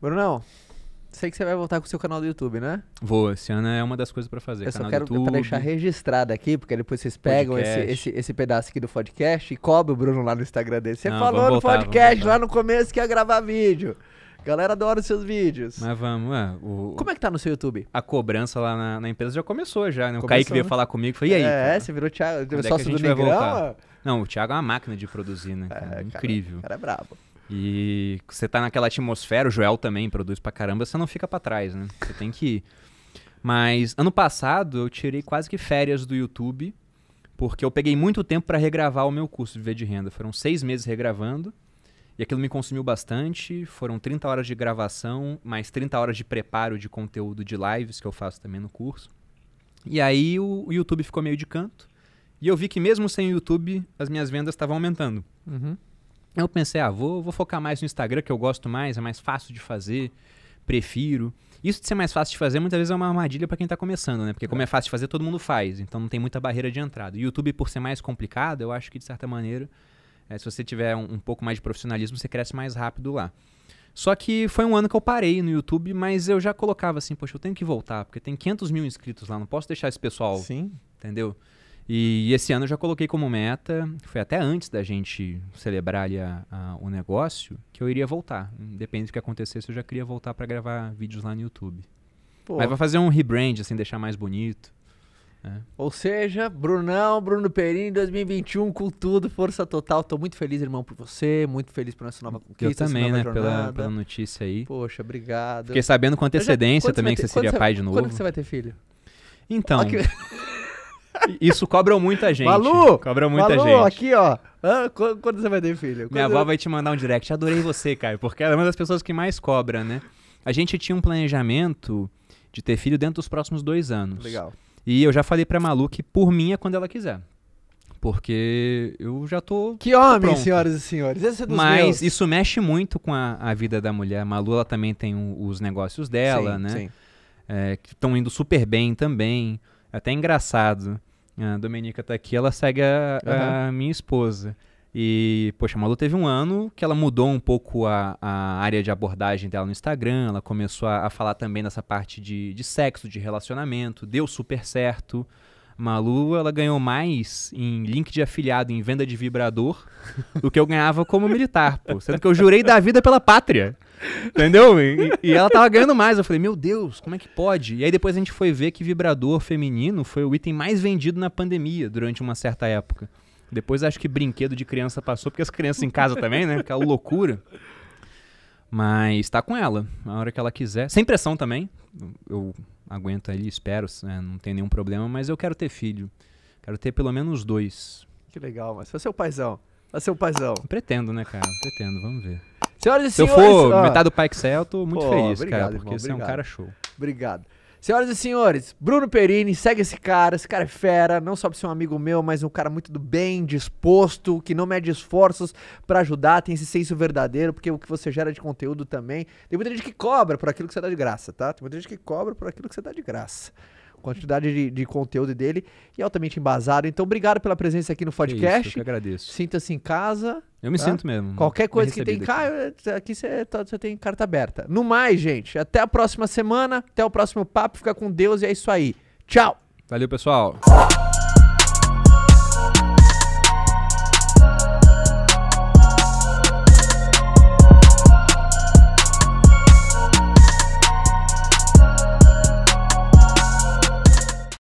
B: Brunão, sei que
A: você vai voltar com o seu canal do YouTube, né?
B: Vou, esse ano é uma das coisas para fazer. Eu canal só quero é YouTube, pra deixar
A: registrado aqui, porque depois vocês pegam esse, esse, esse, pedaço aqui do podcast e cobre o Bruno lá no Instagram dele. Você Não, falou voltar, no podcast lá no começo que ia gravar vídeo. Galera adora os seus vídeos.
B: Mas vamos, é, o, Como é que tá no seu YouTube? A cobrança lá na, na empresa já começou já, né? Começou, o Kaique veio falar comigo, falei, e aí? É, cara? você virou Thiago, Quando é sócio é do Negrão? Não, o Thiago é uma máquina de produzir, né? Cara? É, cara, incrível. O cara é brabo. E você tá naquela atmosfera, o Joel também produz pra caramba, você não fica para trás, né? Você tem que ir. Mas ano passado eu tirei quase que férias do YouTube, porque eu peguei muito tempo para regravar o meu curso de viver de renda. Foram seis meses regravando, e aquilo me consumiu bastante. Foram 30 horas de gravação, mais 30 horas de preparo de conteúdo de lives que eu faço também no curso. E aí o, o YouTube ficou meio de canto, e eu vi que mesmo sem o YouTube, as minhas vendas estavam aumentando. Uhum. Eu pensei, ah, vou, vou focar mais no Instagram, que eu gosto mais, é mais fácil de fazer, prefiro. Isso de ser mais fácil de fazer muitas vezes é uma armadilha para quem está começando, né? Porque como é fácil de fazer, todo mundo faz, então não tem muita barreira de entrada. YouTube, por ser mais complicado, eu acho que de certa maneira, é, se você tiver um, um pouco mais de profissionalismo, você cresce mais rápido lá. Só que foi um ano que eu parei no YouTube, mas eu já colocava assim, poxa, eu tenho que voltar, porque tem 500 mil inscritos lá, não posso deixar esse pessoal. Sim. Entendeu? E, esse ano eu já coloquei como meta, foi até antes da gente celebrar ali a, a, o negócio, que eu iria voltar. Depende do que acontecesse, eu já queria voltar para gravar vídeos lá no YouTube. Pô. Mas vai fazer um rebrand, assim, deixar mais bonito. Né? Ou seja,
A: Brunão, Bruno Perini, 2021 com tudo, força total. Tô muito feliz, irmão, por você, muito feliz por essa nova conquista. Eu também, né, pela, pela, notícia aí.
B: Poxa, obrigado. Fiquei sabendo com antecedência já, também que você seria pai de novo. Quando você vai ter filho? Então. Okay. Isso cobra muita gente. Malu! Cobra muita Malu, gente.
A: aqui, ó. quando, quando, você vai ter filho? Quando Minha avó eu...
B: vai te mandar um direct. Adorei você, Caio, porque ela é uma das pessoas que mais cobra, né? A gente tinha um planejamento de ter filho dentro dos próximos dois anos. Legal. E eu já falei pra Malu que por mim é quando ela quiser. Porque eu já tô. Que homem, pronto. senhoras e senhores. Esse é dos Mas meus. isso mexe muito com a, a, vida da mulher. A Malu, ela também tem os negócios dela, sim, né? Sim. É, que estão indo super bem também. É até engraçado a Domenica tá aqui, ela segue a, uhum. a minha esposa. E, poxa, a Malu teve um ano que ela mudou um pouco a, a área de abordagem dela no Instagram, ela começou a, a falar também dessa parte de, de sexo, de relacionamento, deu super certo. Malu, ela ganhou mais em link de afiliado em venda de vibrador do que eu ganhava como militar, pô. Sendo que eu jurei da vida pela pátria. Entendeu? E, e, ela tava ganhando mais. Eu falei, meu Deus, como é que pode? E aí depois a gente foi ver que vibrador feminino foi o item mais vendido na pandemia durante uma certa época. Depois acho que brinquedo de criança passou, porque as crianças em casa também, né? Aquela loucura. Mas tá com ela, a hora que ela quiser. Sem pressão também. Eu aguento ali, espero, né? não tem nenhum problema, mas eu quero ter filho. Quero ter pelo menos dois. Que legal,
A: mas vai ser o paizão.
B: vai ser o paizão. Pretendo, né, cara? Pretendo, vamos ver. Senhoras e senhores. Se eu for ah. metade do Pai Excel, tô muito pô, feliz, obrigado, cara, porque irmão, você é um cara show.
A: Obrigado. Senhoras e senhores, Bruno Perini, segue esse cara, esse cara é fera, não só por ser um amigo meu, mas um cara muito do bem, disposto, que não mede esforços para ajudar, tem esse senso verdadeiro, porque o que você gera de conteúdo também. Tem muita gente que cobra por aquilo que você dá de graça, tá? Tem muita gente que cobra por aquilo que você dá de graça quantidade de, de conteúdo dele e altamente embasado. Então, obrigado pela presença aqui no podcast. Isso, eu que agradeço. Sinta-se em casa.
B: Eu me tá? sinto mesmo. Qualquer coisa que tem cá,
A: aqui tá, você tem carta aberta. No mais, gente, até a próxima semana, até o próximo papo. Fica com Deus e é isso aí. Tchau.
B: Valeu, pessoal.